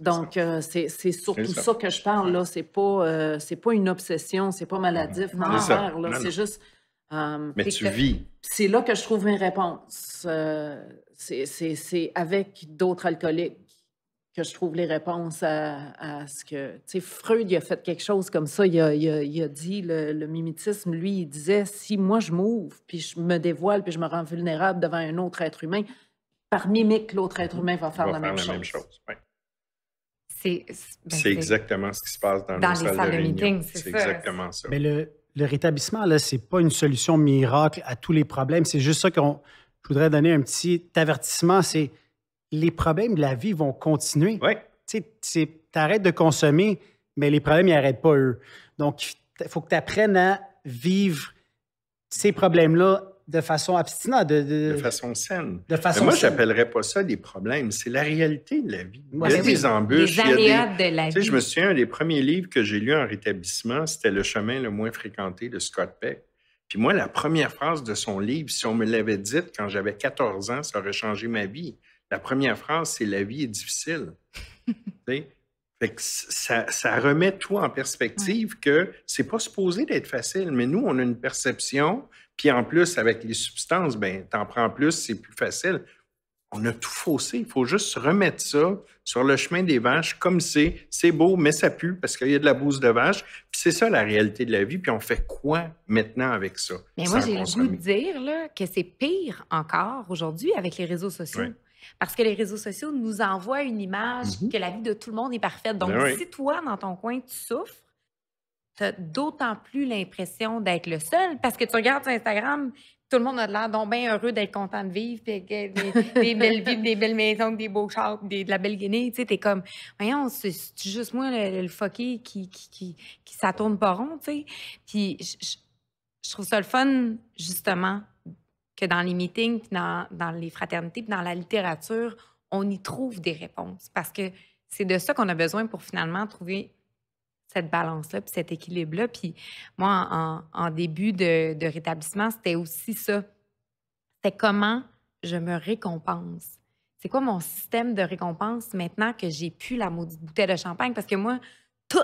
Donc, euh, c'est surtout ça. que je parle, là. C'est pas, euh, c'est pas une obsession, c'est pas maladif, non, C'est juste... Euh, mais tu vis. C'est là que je trouve mes réponses. c'est avec d'autres alcooliques que je trouve les réponses à, ce que... Tu sais, Freud, il a fait quelque chose comme ça. Il a, dit, le, mimétisme, lui, il disait, si moi je m'ouvre, puis je me dévoile, puis je me rends vulnérable devant un autre être humain, par mimique, l'autre être humain va faire, la, même chose. Ben, c'est exactement ce qui se passe dans, les salles, de, meeting. C'est exactement ça. Mais le, le rétablissement, là, c'est pas une solution miracle à tous les problèmes. C'est juste ça qu'on... Je voudrais donner un petit avertissement, c'est les problèmes de la vie vont continuer. Oui. Tu arrêtes de consommer, mais les problèmes, ils n'arrêtent pas, eux. Donc, il faut que tu apprennes à vivre ces problèmes-là de façon abstinente. De, façon saine. De façon moi, je n'appellerais pas ça des problèmes. C'est la réalité de la vie. il y a ben des embûches. il y de la vie. Je me souviens, un des premiers livres que j'ai lu en rétablissement, c'était Le chemin le moins fréquenté de Scott Peck. Puis moi, la première phrase de son livre, si on me l'avait dite quand j'avais 14 ans, ça aurait changé ma vie. La première phrase, c'est La vie est difficile. ça, remet tout en perspective que c'est pas supposé d'être facile, mais nous, on a une perception, puis en plus, avec les substances, ben, en prends plus, c'est plus facile. On a tout faussé. Il faut juste remettre ça sur le chemin des vaches comme c'est. C'est beau, mais ça pue parce qu'il y a de la bouse de vache. Puis c'est ça la réalité de la vie. Puis on fait quoi maintenant avec ça? Mais moi, j'ai le goût de dire là, que c'est pire encore aujourd'hui avec les réseaux sociaux. Parce que les réseaux sociaux nous envoient une image mhm. que la vie de tout le monde est parfaite. Donc, ben si toi, dans ton coin, tu souffres, tu as d'autant plus l'impression d'être le seul parce que tu regardes sur Instagram, tout le monde a l'air donc bien heureux d'être content de vivre, puis des, belles vies, des belles maisons, des beaux chars, des, de la belle Guinée. Tu sais, t'es comme, voyons, c'est juste moi le, le qui, qui, ça tourne pas rond, tu Puis je trouve ça le fun, justement, dans les meetings, dans, dans, les fraternités, puis dans la littérature, on y trouve des réponses. Parce que c'est de ça qu'on a besoin pour finalement trouver cette balance-là, puis cet équilibre-là. Puis moi, en, début de, rétablissement, c'était aussi ça. C'est comment je me récompense. C'est quoi mon système de récompense maintenant que j'ai pu la maudite bouteille de champagne? Parce que moi, tout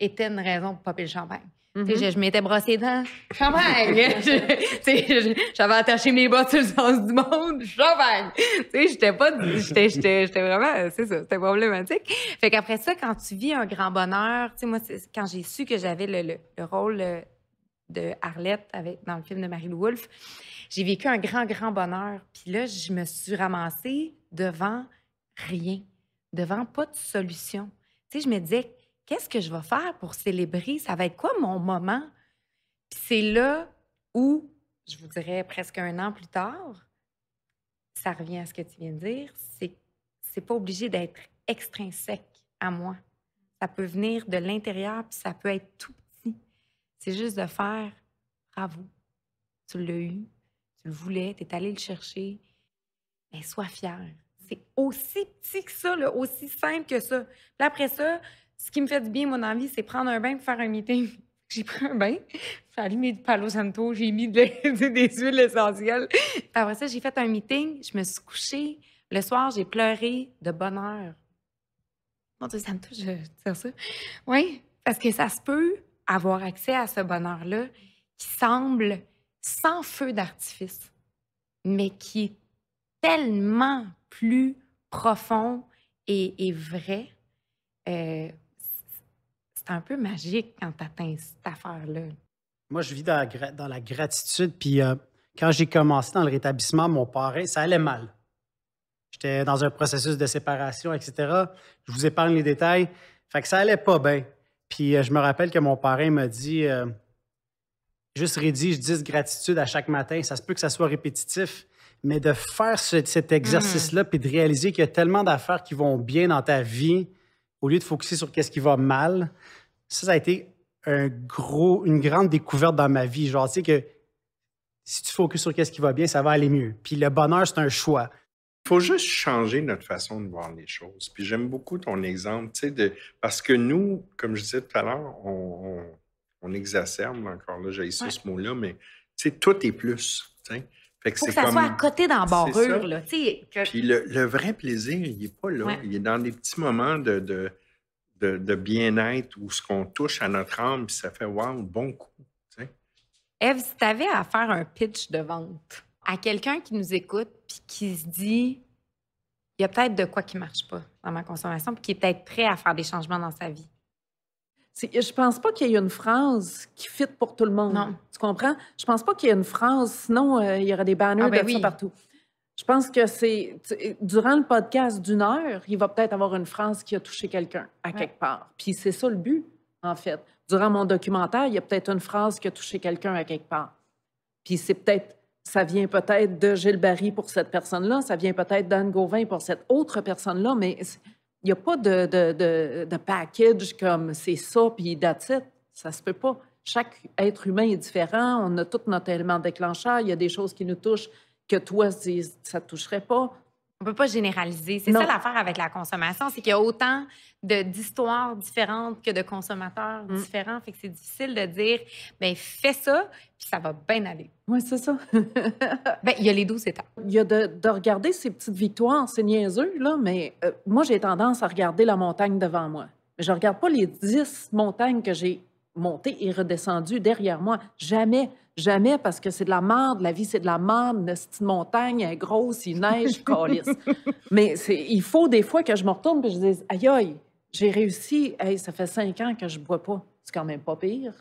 était une raison pour popper le champagne. Mm-hmm. Tu sais, je, m'étais brossé les dents. Champagne! J'avais attaché mes bottes sur le sens du monde. Champagne! J'étais pas. J'étais vraiment. C'est ça, c'était problématique. Fait qu'après ça, quand tu vis un grand bonheur, moi, quand j'ai su que j'avais le, rôle euh, de Arlette avec, dans le film de Marie-Lou Wolfe, j'ai vécu un grand, grand bonheur. Puis là, je me suis ramassée devant rien, devant pas de solution. Tu sais, je me disais, qu'est-ce que je vais faire pour célébrer? Ça va être quoi mon moment? Puis c'est là où, je vous dirais presque un an plus tard, ça revient à ce que tu viens de dire, c'est c'est pas obligé d'être extrinsèque à moi. Ça peut venir de l'intérieur, puis ça peut être tout petit. C'est juste de faire bravo. Tu l'as eu, tu le voulais, tu es allé le chercher. Mais sois fier. C'est aussi petit que ça, aussi simple que ça. Puis après ça, ce qui me fait du bien, mon envie, c'est prendre un bain pour faire un meeting. J'ai pris un bain, j'ai allumé du palo santo, j'ai mis des huiles essentielles. Après ça, j'ai fait un meeting, je me suis couchée. Le soir, j'ai pleuré de bonheur. Mon Dieu, ça me touche ça. Oui, parce que ça se peut avoir accès à ce bonheur-là qui semble sans feu d'artifice, mais qui est tellement plus profond et, vrai. Euh, c'est un peu magique quand tu atteins cette affaire-là. Moi, je vis dans la, gratitude. Puis euh, quand j'ai commencé dans le rétablissement, mon parrain, ça allait mal. J'étais dans un processus de séparation, etc. Je vous épargne les détails. Fait que ça allait pas bien. Puis euh, je me rappelle que mon parrain m'a dit euh, juste rédige 10 gratitude à chaque matin. Ça se peut que ça soit répétitif, mais de faire cet exercice-là, mm-hmm. puis de réaliser qu'il y a tellement d'affaires qui vont bien dans ta vie, au lieu de focuser sur qu'est-ce qui va mal, ça, ça a été un gros, une grande découverte dans ma vie. Genre, tu sais que si tu focuses sur qu'est-ce qui va bien, ça va aller mieux. Puis le bonheur, c'est un choix. Il faut juste changer notre façon de voir les choses. Puis j'aime beaucoup ton exemple, tu sais, de... parce que nous, comme je disais tout à l'heure, on, exacerbe encore là, j'ai ce mot-là, mais tu sais, tout est plus. Tu faut que ça soit à côté dans là. Puis le, vrai plaisir, il n'est pas là. Il est dans des petits moments de de, bien-être ou ce qu'on touche à notre âme, puis ça fait wow, bon coup. Eve, si tu avais à faire un pitch de vente à quelqu'un qui nous écoute puis qui se dit il y a peut-être de quoi qui marche pas dans ma consommation puis qui est peut-être prêt à faire des changements dans sa vie. Je pense pas qu'il y ait une phrase qui fit pour tout le monde. Non. Tu comprends? Je pense pas qu'il y ait une phrase, sinon euh, il y aurait des banners ah, ben de oui. partout. Je pense que c'est durant le podcast d'une heure, il va peut-être avoir une phrase qui a touché quelqu'un à quelque part. Puis c'est ça le but, en fait. Durant mon documentaire, il y a peut-être une phrase qui a touché quelqu'un à quelque part. Puis c'est peut-être, ça vient peut-être de Gilles Barry pour cette personne-là, ça vient peut-être d'Anne Gauvin pour cette autre personne-là, mais il n'y a pas de, package comme c'est ça, puis that's it. Ça se peut pas. Chaque être humain est différent, on a tout notre élément déclencheur, il y a des choses qui nous touchent que toi se ça te toucherait pas. On peut pas généraliser. C'est ça l'affaire avec la consommation, c'est qu'il y a autant d'histoires différentes que de consommateurs mm. différents. Fait que c'est difficile de dire, ben fais ça, puis ça va bien aller. Oui, c'est ça. ben, il y a les douze étapes. Il y a de, regarder ces petites victoires, c'est niaiseux, là, mais euh, moi, j'ai tendance à regarder la montagne devant moi. Je regarde pas les dix montagnes que j'ai montées et redescendues derrière moi. Jamais. Jamais, parce que c'est de la merde, la vie, c'est de la merde, la petite montagne elle est grosse, il neige, calisse. Mais il faut des fois que je me retourne et je dis, Aïe, aïe, j'ai réussi, ça fait cinq ans que je bois pas. C'est quand même pas pire.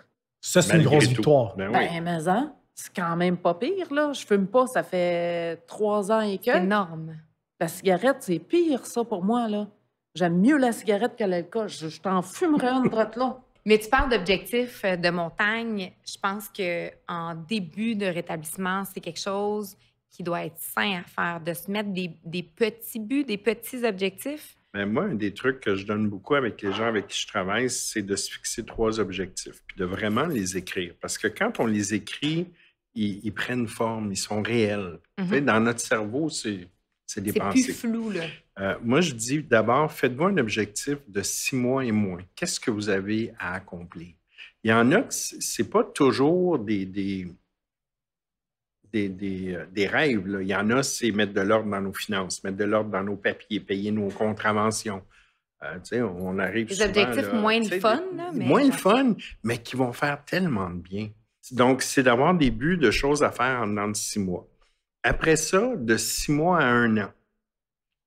Ça, c'est une grosse victoire. Ben, ben mais hein, c'est quand même pas pire, là. Je fume pas, ça fait trois ans et que. énorme. La cigarette, c'est pire, ça, pour moi, là. J'aime mieux la cigarette que l'alcool. Je, t'en fumerai une droite là. Mais tu parles d'objectifs euh, de montagne. Je pense que en début de rétablissement, c'est quelque chose qui doit être sain à faire, de se mettre des, petits buts, des petits objectifs. Mais moi, un des trucs que je donne beaucoup avec les gens avec qui je travaille, c'est de se fixer trois objectifs, puis de vraiment les écrire. Parce que quand on les écrit, ils, prennent forme, ils sont réels. Mm-hmm. dans notre cerveau, c'est c'est plus flou, là. Euh, moi, je dis d'abord, faites-vous un objectif de six mois et moins. Qu'est-ce que vous avez à accomplir? Il y en a c'est pas toujours des, des, euh, rêves. Il y en a, c'est mettre de l'ordre dans nos finances, mettre de l'ordre dans nos papiers, payer nos contraventions. Euh, sais, on arrive Des objectifs moins le fun. Là, mais... Moins le fun, mais qui vont faire tellement de bien. Donc, c'est d'avoir des buts de choses à faire en six mois. Après ça, de six mois à un an,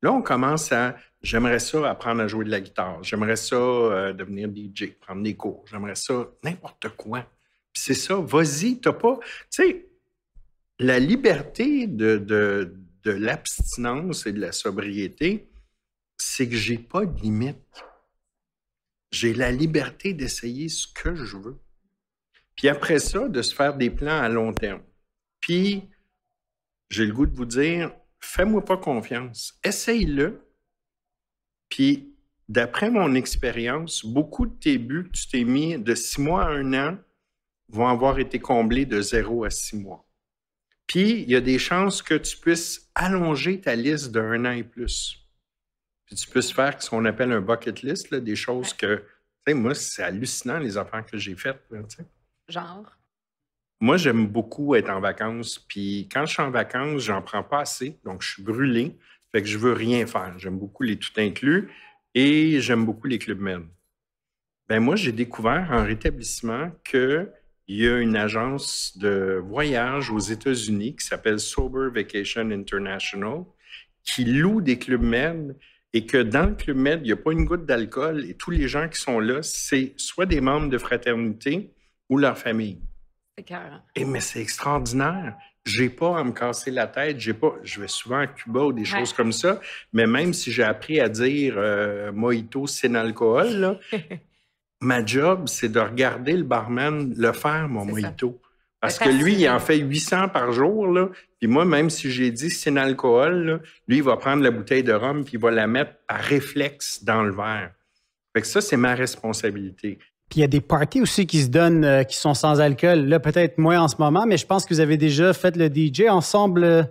là, on commence à j'aimerais ça apprendre à jouer de la guitare, j'aimerais ça euh, devenir DJ, prendre des cours, j'aimerais ça n'importe quoi. Puis c'est ça, vas-y, t'as pas. Tu sais, la liberté de, de, de l'abstinence et de la sobriété, c'est que j'ai pas de limite. J'ai la liberté d'essayer ce que je veux. Puis après ça, de se faire des plans à long terme. Puis j'ai le goût de vous dire, fais-moi pas confiance. Essaye-le. Puis, d'après mon expérience, beaucoup de tes buts que tu t'es mis de six mois à un an vont avoir été comblés de zéro à six mois. Puis, il y a des chances que tu puisses allonger ta liste d'un an et plus. Puis, tu puisses faire ce qu'on appelle un bucket list, des choses que, tu sais, moi, c'est hallucinant les affaires que j'ai faites. Genre? moi, j'aime beaucoup être en vacances. Puis quand je suis en vacances, j'en prends pas assez. Donc, je suis brûlé. Fait que je veux rien faire. J'aime beaucoup les tout inclus et j'aime beaucoup les clubs med. Ben moi, j'ai découvert en rétablissement qu'il y a une agence de voyage aux États-Unis qui s'appelle Sober Vacation International qui loue des clubs med et que dans le club med, il n'y a pas une goutte d'alcool et tous les gens qui sont là, c'est soit des membres de fraternité ou leur famille. Et eh, mais c'est extraordinaire. J'ai pas à me casser la tête. J'ai pas. Je vais souvent à Cuba ou des choses comme ça. Mais même si j'ai appris à dire euh, c'est un alcool, ma job, c'est de regarder le barman le faire, mon mojito. Parce que lui, il en fait 800 par jour. Là. Puis moi, même si j'ai dit c'est un alcool, lui, il va prendre la bouteille de rhum puis il va la mettre à réflexe dans le verre. Fait que ça, c'est ma responsabilité. Puis il y a des parties aussi qui se donnent, euh, qui sont sans alcool. Là, peut-être moins en ce moment, mais je pense que vous avez déjà fait le DJ ensemble euh,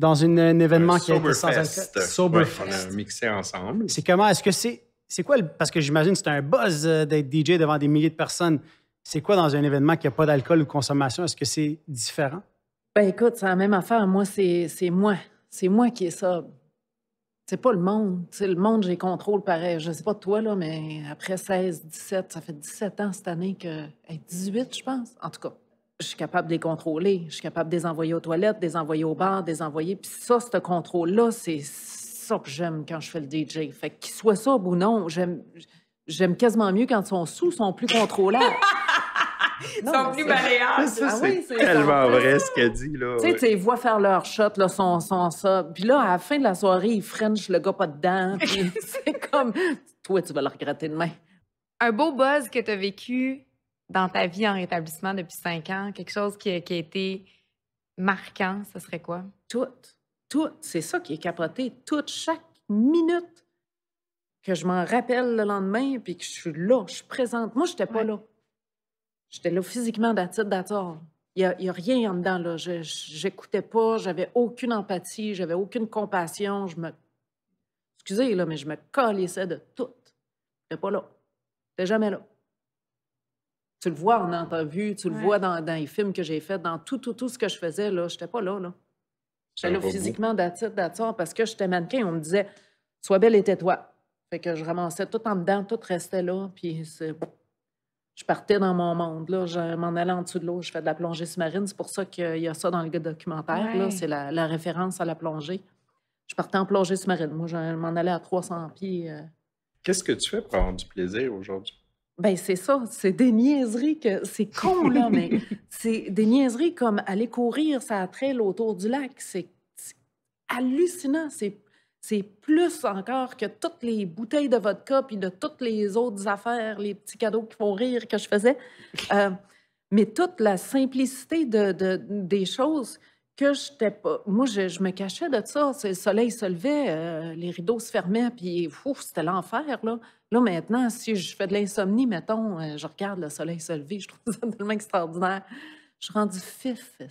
dans un événement qui a été sans alcool. Sober On a mixé ensemble. C'est comment? Est-ce que c'est. C'est quoi? Parce que j'imagine que c'est un buzz euh, d'être DJ devant des milliers de personnes. C'est quoi dans un événement qui n'a pas d'alcool ou consommation? Est-ce que c'est différent? Ben écoute, c'est la même affaire. Moi, c'est moi. C'est moi qui est ça c'est pas le monde. c'est le monde, j'ai contrôle pareil. Je sais pas toi, là, mais après 16, 17, ça fait 17 ans cette année que. 18, je pense. En tout cas, je suis capable de les contrôler. Je suis capable de les envoyer aux toilettes, des envoyer au bar, des envoyer. Puis ça, ce contrôle-là, c'est ça que j'aime quand je fais le DJ. Fait qu'ils soient sobres ou non, j'aime. J'aime quasiment mieux quand ils sont sous, sont plus contrôlables. Ils sont plus c'est ah tellement vrai ce qu'elle dit. Là, Tu sais, ils faire leur shot, là, son, son, ça. Puis là, à la fin de la soirée, ils French le gars pas dedans. c'est comme, toi, tu vas gratter regretter demain. Un beau buzz que tu as vécu dans ta vie en rétablissement depuis cinq ans, quelque chose qui a, qui a été marquant, ce serait quoi? Tout. Tout. C'est ça qui est capoté. Tout. chaque minute que je m'en rappelle le lendemain, puis que je suis là, je suis présente. Moi, je n'étais pas là. J'étais là physiquement, d'attitude, d'attitude. Il n'y a, rien en dedans. Là. Je n'écoutais pas, j'avais aucune empathie, j'avais aucune compassion. Je me. Excusez, là, mais je me colissais de tout. J'étais pas là. J'étais jamais là. Tu le vois en entrevue, tu le vois dans, les films que j'ai faits, dans tout, tout, tout ce que je faisais, là, n'étais pas là, là. J'étais là physiquement d'attitude, d'attitude, parce que j'étais mannequin. On me disait, sois belle et tais-toi. Fait que je ramassais tout en dedans, tout restait là, puis c'est je partais dans mon monde. Là. Je m'en allais en dessous de l'eau. Je fais de la plongée sous-marine. C'est pour ça qu'il y a ça dans le documentaire. C'est la, référence à la plongée. Je partais en plongée sous-marine. Moi, je m'en allais à 300 pieds. Euh. Qu'est-ce que tu fais pour avoir du plaisir aujourd'hui? Ben c'est ça, c'est des niaiseries que c'est con là, mais c'est des niaiseries comme aller courir ça trêle autour du lac, c'est hallucinant, c'est c'est plus encore que toutes les bouteilles de vodka puis de toutes les autres affaires, les petits cadeaux qui font rire que je faisais. Euh, mais toute la simplicité de, des choses que je n'étais pas. Moi, je, me cachais de ça. Le soleil se levait, euh, les rideaux se fermaient, puis c'était l'enfer. Là. là, maintenant, si je fais de l'insomnie, mettons, euh, je regarde le soleil se lever, je trouve ça tellement extraordinaire. Je suis rendue fif.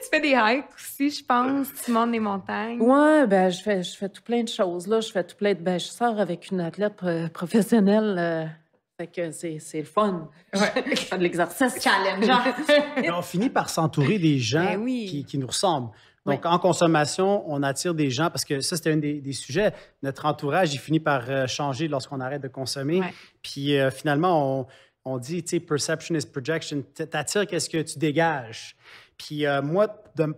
tu fais des hikes aussi, je pense. Tu montes des montagnes. Oui, ben, je fais, je fais tout plein de choses. Là, je fais tout plein de. Ben, je sors avec une athlète professionnelle. Euh, fait que c'est le fun. Ouais. fais de l'exercice. challenge. on finit par s'entourer des gens ben qui, qui, nous ressemblent. Donc, en consommation, on attire des gens parce que ça, c'était un des, sujets. Notre entourage, il finit par euh, changer lorsqu'on arrête de consommer. Puis euh, finalement, on, on dit, tu sais, perception is projection. T'attires qu'est-ce que tu dégages. Puis euh, moi,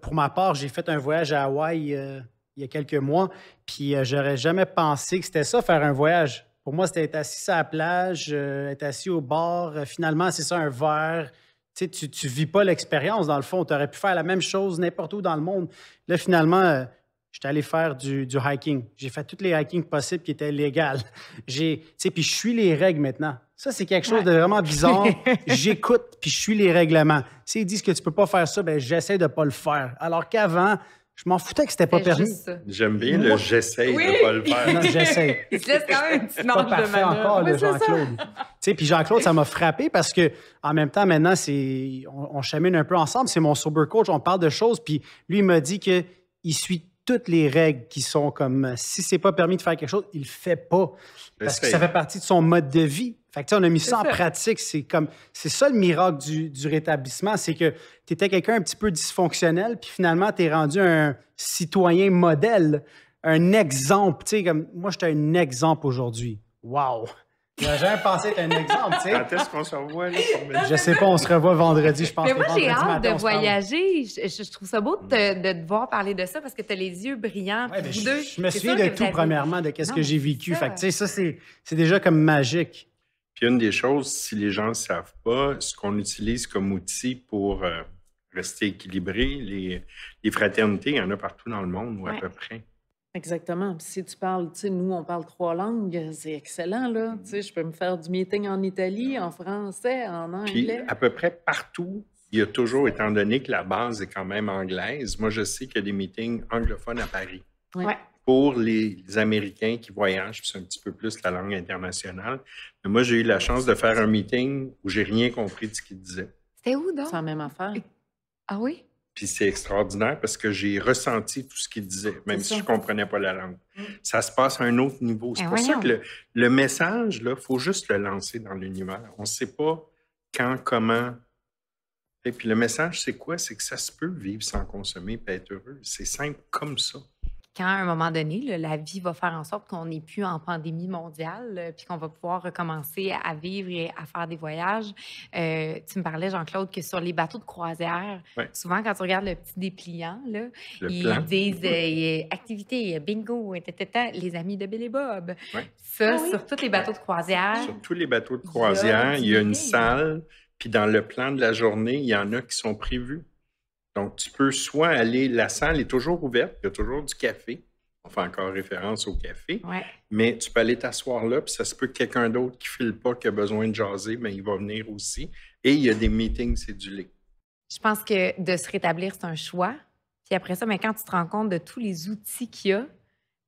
pour ma part, j'ai fait un voyage à Hawaï euh, il y a quelques mois, puis euh, j'aurais jamais pensé que c'était ça, faire un voyage. Pour moi, c'était être assis à la plage, être assis au bord. finalement, c'est ça, un verre. Tu sais, tu vis pas l'expérience, dans le fond. Tu aurais pu faire la même chose n'importe où dans le monde. Là, finalement, j'étais allé faire du, hiking. J'ai fait tous les hiking possibles qui étaient légales. tu sais, puis je suis les règles maintenant. Ça, c'est quelque chose de vraiment bizarre. J'écoute, puis je suis les règlements. S'ils disent que tu peux pas faire ça, ben j'essaie de pas le faire. Alors qu'avant, je m'en foutais que c'était pas ben, permis. J'aime bien le j'essaie de de pas le faire. j'essaie. Il se laisse quand même une petite pas de encore, Jean-Claude. puis Jean-Claude, ça m'a frappé parce que en même temps, maintenant, c'est on, chemine un peu ensemble. C'est mon sober coach. On parle de choses. Puis lui, il m'a dit que il suit toutes les règles qui sont comme si c'est pas permis de faire quelque chose, il le fait pas. Parce que ça fait partie de son mode de vie. Fait que, on a mis ça, en pratique. C'est comme c'est ça le miracle du, du rétablissement, c'est que tu étais quelqu'un un petit peu dysfonctionnel, puis finalement, tu es rendu un citoyen modèle, un exemple. Tu sais, comme moi, j'étais un exemple aujourd'hui. Wow! J'ai jamais pensé être un exemple, tu sais. Quand est qu'on se revoit, Je sais pas, on se revoit vendredi, je pense. Mais moi, j'ai hâte de voyager. Je, trouve ça beau de te, de voir parler de ça parce que tu as les yeux brillants. tous ben, je, je, me souviens de tout, premièrement, de qu'est-ce que j'ai vécu. Fait que, tu sais, ça, c'est déjà comme magique une des choses, si les gens ne savent pas, ce qu'on utilise comme outil pour euh, rester équilibré, les, fraternités, il y en a partout dans le monde ou à peu près. Exactement. si tu parles, tu sais, nous, on parle trois langues, c'est excellent, là. Mm-hmm. Tu sais, je peux me faire du meeting en Italie, en français, en anglais. à peu près partout, il y a toujours, étant donné que la base est quand même anglaise, moi, je sais qu'il y a des meetings anglophones à Paris. ouais pour les Américains qui voyagent, c'est un petit peu plus la langue internationale. Mais moi, j'ai eu la chance de faire un meeting où j'ai rien compris de ce qu'il disait. C'était où, donc? C'est la même affaire. Ah oui? Puis c'est extraordinaire parce que j'ai ressenti tout ce qu'il disait, même si je comprenais pas la langue. Mm. Ça se passe à un autre niveau. C'est ben pour ça que le, message, il faut juste le lancer dans l'univers. On ne sait pas quand, comment. Et puis le message, c'est quoi? C'est que ça se peut vivre sans consommer pas être heureux. C'est simple comme ça quand, à un moment donné, la vie va faire en sorte qu'on n'est plus en pandémie mondiale, euh, puis qu'on va pouvoir recommencer à vivre et à faire des voyages. Euh, tu me parlais, Jean-Claude, que sur les bateaux de croisière, souvent, quand tu regardes le petit dépliant, là, ils plan. disent euh, activité, bingo, les amis de Billy Bob. Ça, ah sur tous les bateaux de croisière. Sur tous les bateaux de croisière, il y a une salle, puis dans le plan de la journée, il y en a qui sont prévus. Donc, tu peux soit aller, la salle est toujours ouverte, il y a toujours du café. On fait encore référence au café. Mais tu peux aller t'asseoir là, puis ça se peut que quelqu'un d'autre qui file pas, qui a besoin de jaser, mais ben, il va venir aussi. Et il y a des meetings c'est du lit. Je pense que de se rétablir, c'est un choix. Puis après ça, mais quand tu te rends compte de tous les outils qu'il y a,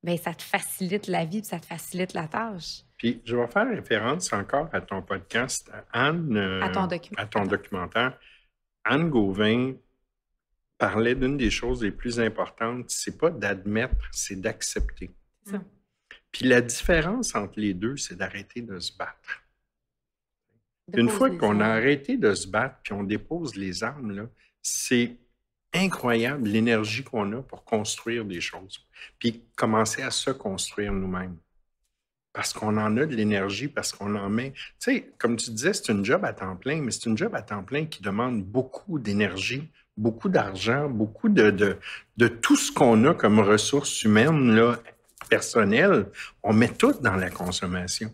bien, ça te facilite la vie, puis ça te facilite la tâche. Puis je vais faire référence encore à ton podcast, Anne. Euh, à à ton documentaire. Anne Gauvin parlait d'une des choses les plus importantes, c'est pas d'admettre, c'est d'accepter. Puis la différence entre les deux, c'est d'arrêter de se battre. Une fois qu'on a arrêté de se battre, puis on dépose les armes, c'est incroyable l'énergie qu'on a pour construire des choses, puis commencer à se construire nous-mêmes. Parce qu'on en a de l'énergie, parce qu'on en met. Tu sais, comme tu disais, c'est une job à temps plein, mais c'est une job à temps plein qui demande beaucoup d'énergie beaucoup d'argent, beaucoup de, de, tout ce qu'on a comme ressources humaines là, personnelles, on met tout dans la consommation.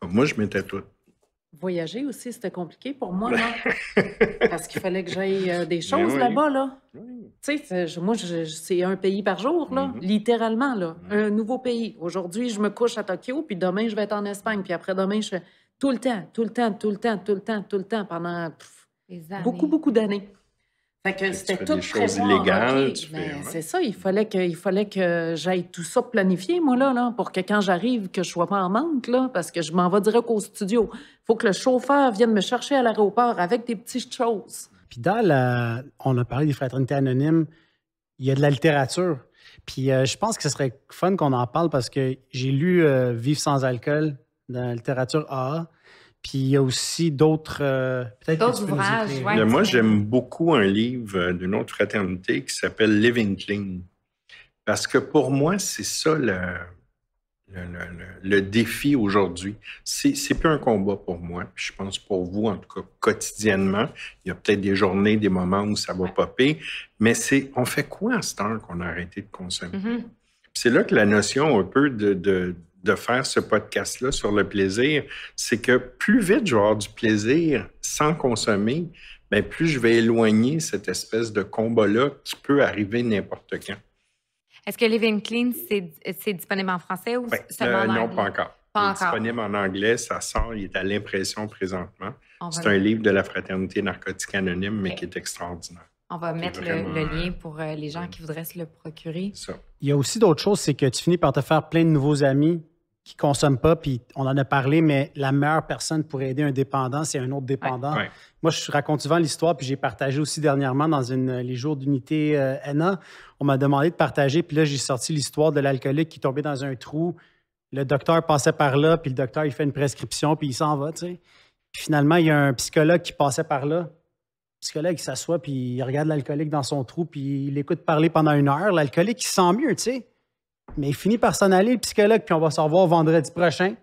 Comme moi, je mettais tout. Voyager aussi, c'était compliqué pour moi, là, parce qu'il fallait que j'aille euh, des ben choses là-bas, là. Tu sais, euh, moi, c'est un pays par jour, là, mhm. littéralement, là, un nouveau pays. Aujourd'hui, je me couche à Tokyo, puis demain, je vais être en Espagne, puis après-demain, je tout le temps, tout le temps, tout le temps, tout le temps, tout le temps, pendant beaucoup, beaucoup d'années c'était tout C'est ça, il fallait que, que j'aille tout ça planifier moi, là, là pour que quand j'arrive, que je ne sois pas en manque, là, parce que je m'en vais direct au studio. faut que le chauffeur vienne me chercher à l'aéroport avec des petites choses. Puis dans la... On a parlé des fraternités anonymes, il y a de la littérature. Puis euh, je pense que ce serait fun qu'on en parle parce que j'ai lu Vive euh, Vivre sans alcool dans la littérature AA. Puis il y a aussi d'autres. Euh, ouvrages. Ouais, Mais moi, j'aime beaucoup un livre d'une autre fraternité qui s'appelle Living Clean. Parce que pour moi, c'est ça le, le, le, défi aujourd'hui. C'est, c'est plus un combat pour moi. Je pense pour vous, en tout cas, quotidiennement. Il y a peut-être des journées, des moments où ça va popper. Mais c'est on fait quoi à ce temps qu'on a arrêté de consommer? Mm-hmm. C'est là que la notion un peu de, de, de faire ce podcast-là sur le plaisir, c'est que plus vite je vais avoir du plaisir sans consommer, bien plus je vais éloigner cette espèce de combat-là qui peut arriver n'importe quand. Est-ce que Living Clean, c'est disponible en français ou seulement euh, Non, pas encore. Pas encore. disponible en anglais, ça sort, il est à l'impression présentement. C'est un livre de la Fraternité Narcotique Anonyme, mais qui est extraordinaire. On va mettre le, lien pour euh, les gens qui voudraient se le procurer. Il y a aussi d'autres choses, c'est que tu finis par te faire plein de nouveaux amis qui ne consomment pas, puis on en a parlé, mais la meilleure personne pour aider un dépendant, c'est un autre dépendant. Moi, je raconte souvent l'histoire, puis j'ai partagé aussi dernièrement dans les jours d'unité euh, NA. On m'a demandé de partager, puis là, j'ai sorti l'histoire de l'alcoolique qui tombait dans un trou. Le docteur passait par là, puis le docteur, il fait une prescription, puis il s'en va, tu sais. finalement, il y a un psychologue qui passait par là, psychologue s'assoit, puis il regarde l'alcoolique dans son trou, puis il l'écoute parler pendant une heure. L'alcoolique, il sent mieux, tu sais. Mais il finit par s'en aller, le psychologue, puis on va se revoir vendredi prochain.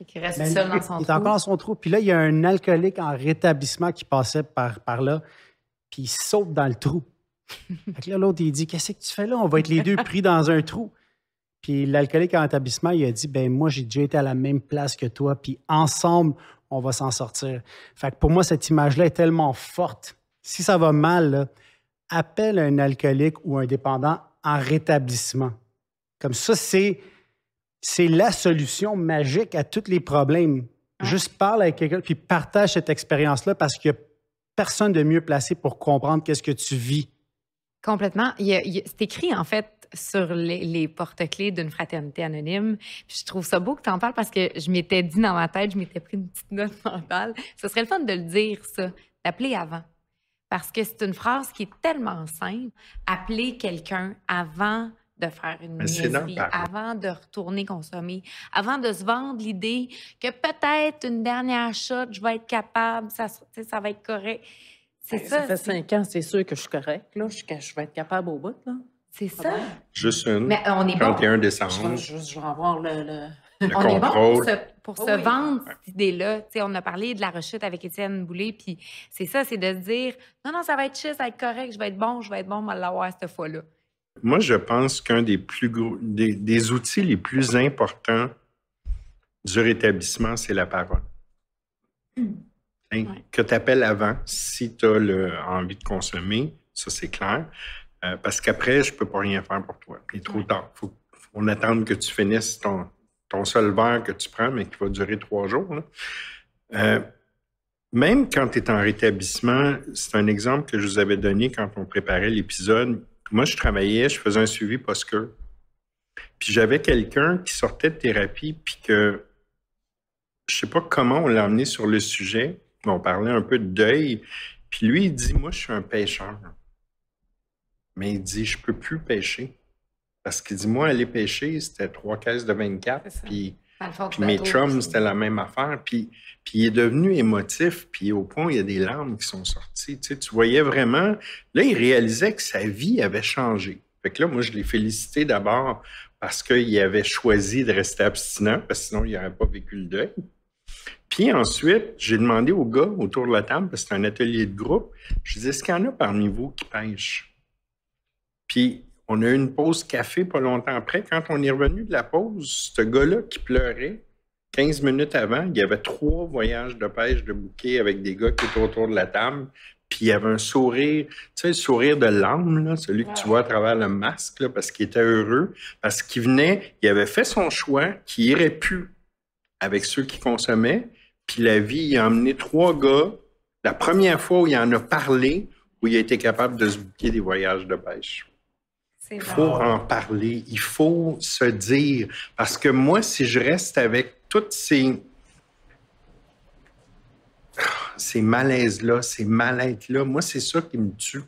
il reste seul dans son il est encore dans son trou. Puis là, il y a un alcoolique en rétablissement qui passait par, par là, puis il saute dans le trou. fait là, l'autre, il dit Qu'est-ce que tu fais là On va être les deux pris dans un trou. Puis l'alcoolique en rétablissement, il a dit ben moi, j'ai déjà été à la même place que toi, puis ensemble, on va s'en sortir. Fait que pour moi, cette image-là est tellement forte si ça va mal, appelle un alcoolique ou un dépendant en rétablissement. Comme ça, c'est, c'est la solution magique à tous les problèmes. Juste parle avec quelqu'un, puis partage cette expérience-là parce qu'il n'y a personne de mieux placé pour comprendre qu'est-ce que tu vis. Complètement. c'est écrit, en fait, sur les, les porte-clés d'une fraternité anonyme. je trouve ça beau que tu en parles parce que je m'étais dit dans ma tête, je m'étais pris une petite note mentale. Ce serait le fun de le dire, ça, d'appeler avant parce que c'est une phrase qui est tellement simple. Appeler quelqu'un avant de faire une niaiserie, avant de retourner consommer, avant de se vendre l'idée que peut-être une dernière shot, je vais être capable, ça, ça va être correct. C'est ben, ça. Ça fait cinq ans, c'est sûr que je suis correct. Là, je, vais être capable au bout. Là. C'est ah ça. Juste une. Mais on est 31 bon. décembre. Je, vais avoir le, on contrôle. est pour oh se vendre cette idée-là. On a parlé de la rechute avec Étienne Boulay, puis c'est ça, c'est de dire non, non, ça va être chill, ça va être correct, je vais être bon, je vais être bon, on va l'avoir cette fois-là. Moi, je pense qu'un des plus gros, des, outils les plus importants du rétablissement, c'est la parole. Hmm. Hein, que tu appelles avant, si tu as le, envie de consommer, ça c'est clair. Euh, parce qu'après, je ne peux pas rien faire pour toi. Il est trop tard. Faut, on que tu finisses ton, ton seul verre que tu prends, mais qui va durer trois jours. Euh, même quand tu es en rétablissement, c'est un exemple que je vous avais donné quand on préparait l'épisode. Moi, je travaillais, je faisais un suivi post-cure. Puis j'avais quelqu'un qui sortait de thérapie, puis que je sais pas comment on l'a emmené sur le sujet. On parlait un peu de deuil. Puis lui, il dit Moi, je suis un pêcheur. Mais il dit Je peux plus pêcher. Parce qu'il dit, moi, aller pêcher, c'était trois caisses de 24. Puis, mes chums, c'était la même affaire. Puis, puis il est devenu émotif. Puis au point, il y a des larmes qui sont sorties. Tu, sais, tu voyais vraiment. Là, il réalisait que sa vie avait changé. Fait que là, moi, je l'ai félicité d'abord parce qu'il avait choisi de rester abstinent, parce que sinon, il n'aurait pas vécu le deuil. Puis ensuite, j'ai demandé aux gars autour de la table, parce que c'est un atelier de groupe, je disais est-ce qu'il y en a parmi vous qui pêchent? Puis on a eu une pause café pas longtemps après. Quand on est revenu de la pause, ce gars-là qui pleurait, 15 minutes avant, il y avait trois voyages de pêche de bouquet avec des gars qui étaient autour de la table. Puis il y avait un sourire, tu sais, le sourire de l'âme, celui que tu ah. vois à travers le masque, parce qu'il était heureux, parce qu'il venait, il avait fait son choix, qu'il irait plus avec ceux qui consommaient. Puis la vie, il a emmené trois gars. La première fois où il en a parlé, où il a été capable de se bouquer des voyages de pêche. Il faut en parler, il faut se dire. Parce que moi, si je reste avec toutes ces, ces malaises-là, ces mal là moi, c'est ça qui me tue.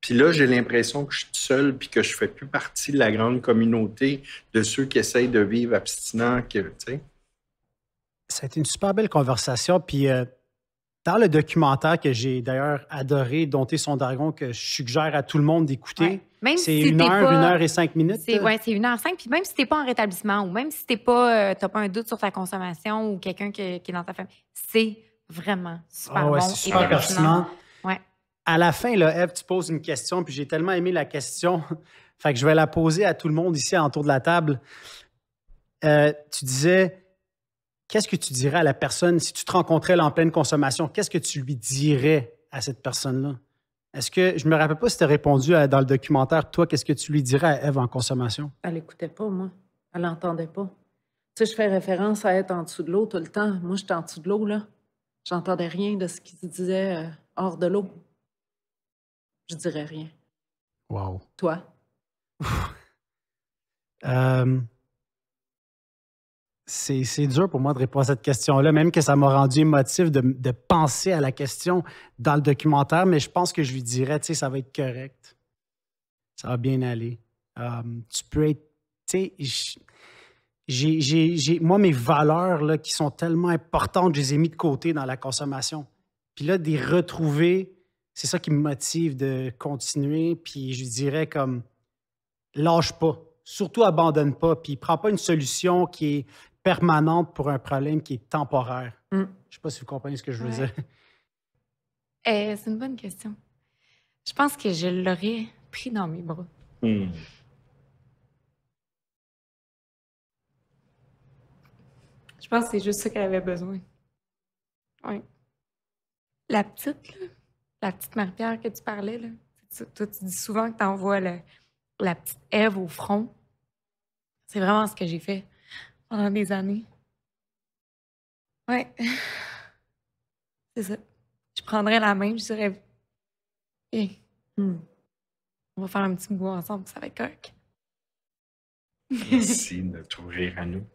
Puis là, j'ai l'impression que je suis seul puis que je ne fais plus partie de la grande communauté de ceux qui essayent de vivre abstinent. Que, ça a été une super belle conversation. Puis. Euh, dans le documentaire que j'ai d'ailleurs adoré, Donté son dragon, que je suggère à tout le monde d'écouter, c'est une heure, une heure et cinq minutes. C'est, c'est une heure cinq. Puis même si tu n'es pas en rétablissement ou même si t'es pas, euh, pas un doute sur ta consommation ou quelqu'un qui, est dans ta famille, c'est vraiment super ah bon super et À la fin, là, Eve, tu poses une question, puis j'ai tellement aimé la question, fait que je vais la poser à tout le monde ici autour de la table. Euh, tu disais, qu'est-ce que tu dirais à la personne si tu te rencontrais là en pleine consommation? Qu'est-ce que tu lui dirais à cette personne-là? Est-ce que, je me rappelle pas si tu as répondu dans le documentaire, toi, qu'est-ce que tu lui dirais à Eve en consommation? Elle n'écoutait pas, moi. Elle n'entendait pas. Tu sais, je fais référence à être en dessous de l'eau tout le temps. Moi, j'étais en dessous de l'eau, là. J'entendais rien de ce qui se disait euh, hors de l'eau. Je dirais rien. Wow. Toi? euh, c'est dur pour moi de répondre à cette question-là, même que ça m'a rendu émotif de, penser à la question dans le documentaire, mais je pense que je lui dirais, tu sais, ça va être correct. Ça va bien aller. Euh, tu peux être, tu sais, j'ai, moi, mes valeurs là, qui sont tellement importantes, je les ai mis de côté dans la consommation. Puis là, des retrouver, c'est ça qui me motive de continuer. Puis je lui dirais comme, lâche pas surtout abandonne pas, puis prends pas une solution qui est permanente pour un problème qui est temporaire. Mm. Je ne sais pas si vous comprenez ce que je veux dire. Eh, c'est une bonne question. Je pense que je l'aurais pris dans mes bras. Hmm. Je pense que c'est juste ce qu'elle avait besoin. Oui. La petite, la petite Marie-Pierre que tu parlais, là, toi, tu dis souvent que tu envoies la petite Ève au front. C'est vraiment ce que j'ai fait. Pendant des années. Ouais. C'est ça. Je prendrais la main, je dirais. Hmm. On va faire un petit mouvement ensemble, ça va être Merci de t'ouvrir à nous.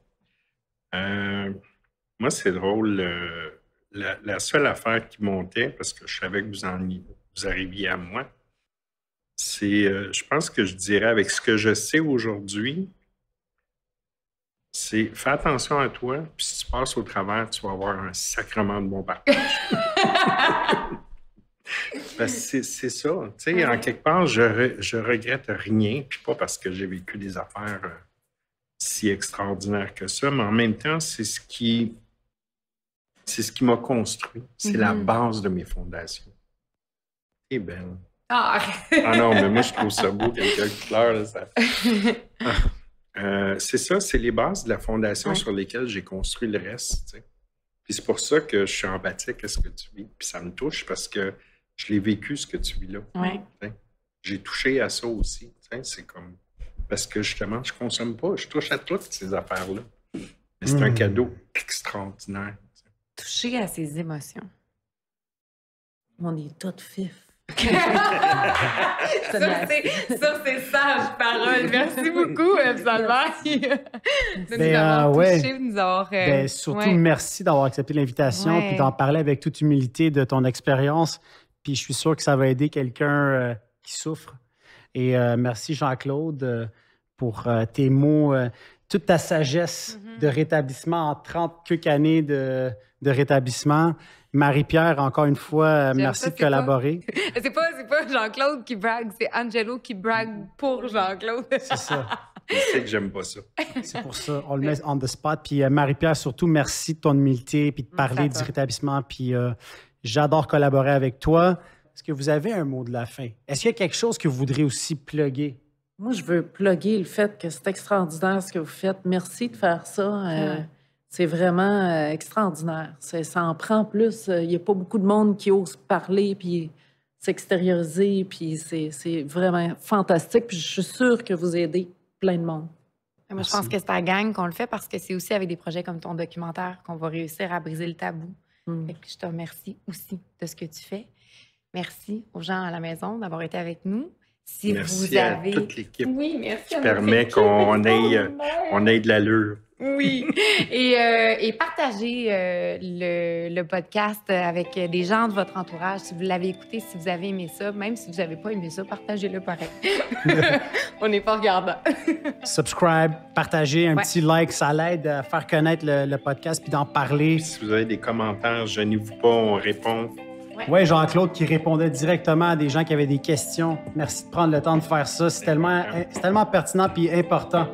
Euh, moi, c'est drôle. Euh, la, seule affaire qui montait, parce que je savais que vous, en, vous arriviez à moi, c'est, euh, je pense que je dirais, avec ce que je sais aujourd'hui, c'est fais attention à toi, puis si tu passes au travers, tu vas avoir un sacrement de bon partage. c'est ça. Tu sais, en quelque part, je, regrette rien, puis pas parce que j'ai vécu des affaires euh, si extraordinaires que ça, mais en même temps, c'est ce qui c'est ce qui m'a construit. C'est la mm-hmm. base de mes fondations. Et eh belle. Ah, ah. non, mais moi, je trouve ça beau, quelqu'un qui pleure, ça... Euh, c'est ça, c'est les bases de la fondation sur lesquelles j'ai construit le reste. Puis c'est pour ça que je suis empathique à ce que tu vis. Puis ça me touche parce que je l'ai vécu, ce que tu vis là. J'ai touché à ça aussi. C'est comme. Parce que justement, je consomme pas. Je touche à toutes ces affaires-là. c'est un hmm. cadeau extraordinaire. Toucher à ses émotions. On est toutes fif sur, ces, sages paroles. Merci beaucoup, Salvaire. Euh, de de ben, nous avoir. Euh, euh, ben, surtout, merci d'avoir accepté l'invitation et d'en parler avec toute humilité de ton expérience. Puis je suis sûr que ça va aider quelqu'un qui souffre. Et merci, Jean-Claude, pour tes mots toute ta sagesse mhm. de rétablissement en 30 quelques années de, de rétablissement. Marie-Pierre, encore une fois, euh, merci de collaborer. C'est pas, pas Jean-Claude qui brague, c'est Angelo qui brague pour Jean-Claude. C'est ça. Je sais que j'aime pas ça. C'est pour ça, on le met on the spot. Puis euh, Marie-Pierre, surtout, merci de ton humilité, puis de parler du rétablissement. Puis euh, j'adore collaborer avec toi. Est-ce que vous avez un mot de la fin? Est-ce qu'il y a quelque chose que vous voudriez aussi plugger moi, je veux plugger le fait que c'est extraordinaire ce que vous faites. Merci de faire ça. Euh, c'est vraiment euh, extraordinaire. Ça en prend plus. Euh, il n'y a pas beaucoup de monde qui ose parler puis s'extérioriser. Puis c'est vraiment fantastique. Puis je suis sûre que vous aidez plein de monde. Moi, je pense que c'est à gang qu'on le fait parce que c'est aussi avec des projets comme ton documentaire qu'on va réussir à briser le tabou. Et hmm. je te remercie aussi de ce que tu fais. Merci aux gens à la maison d'avoir été avec nous. Si vous avez... à toute l'équipe oui, merci qui permet qu'on ait, euh, on de l'allure. Oui. Euh, et, partagez euh, le, podcast avec des gens de votre entourage. Si vous l'avez écouté, si vous avez aimé ça, même si vous n'avez pas aimé ça, partagez-le pareil. On n'est pas regardant. Subscribe, partagez, un petit like, ça l'aide à faire connaître le, podcast puis d'en parler. si vous avez des commentaires, je n'y vous pas, on répond. Oui, Jean-Claude qui répondait directement à des gens qui avaient des questions. Merci de prendre le temps de faire ça. C'est tellement, tellement pertinent puis important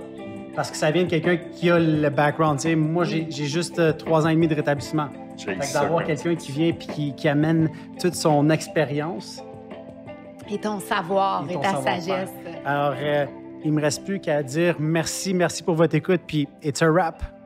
parce que ça vient de quelqu'un qui a le background. moi, j'ai, juste euh, trois ans et demi de rétablissement. d'avoir quelqu'un qui vient et qui, amène toute son expérience. Et ton savoir et, ta sagesse. Alors, il euh, il me reste plus qu'à dire merci, merci pour votre écoute, puis it's a wrap.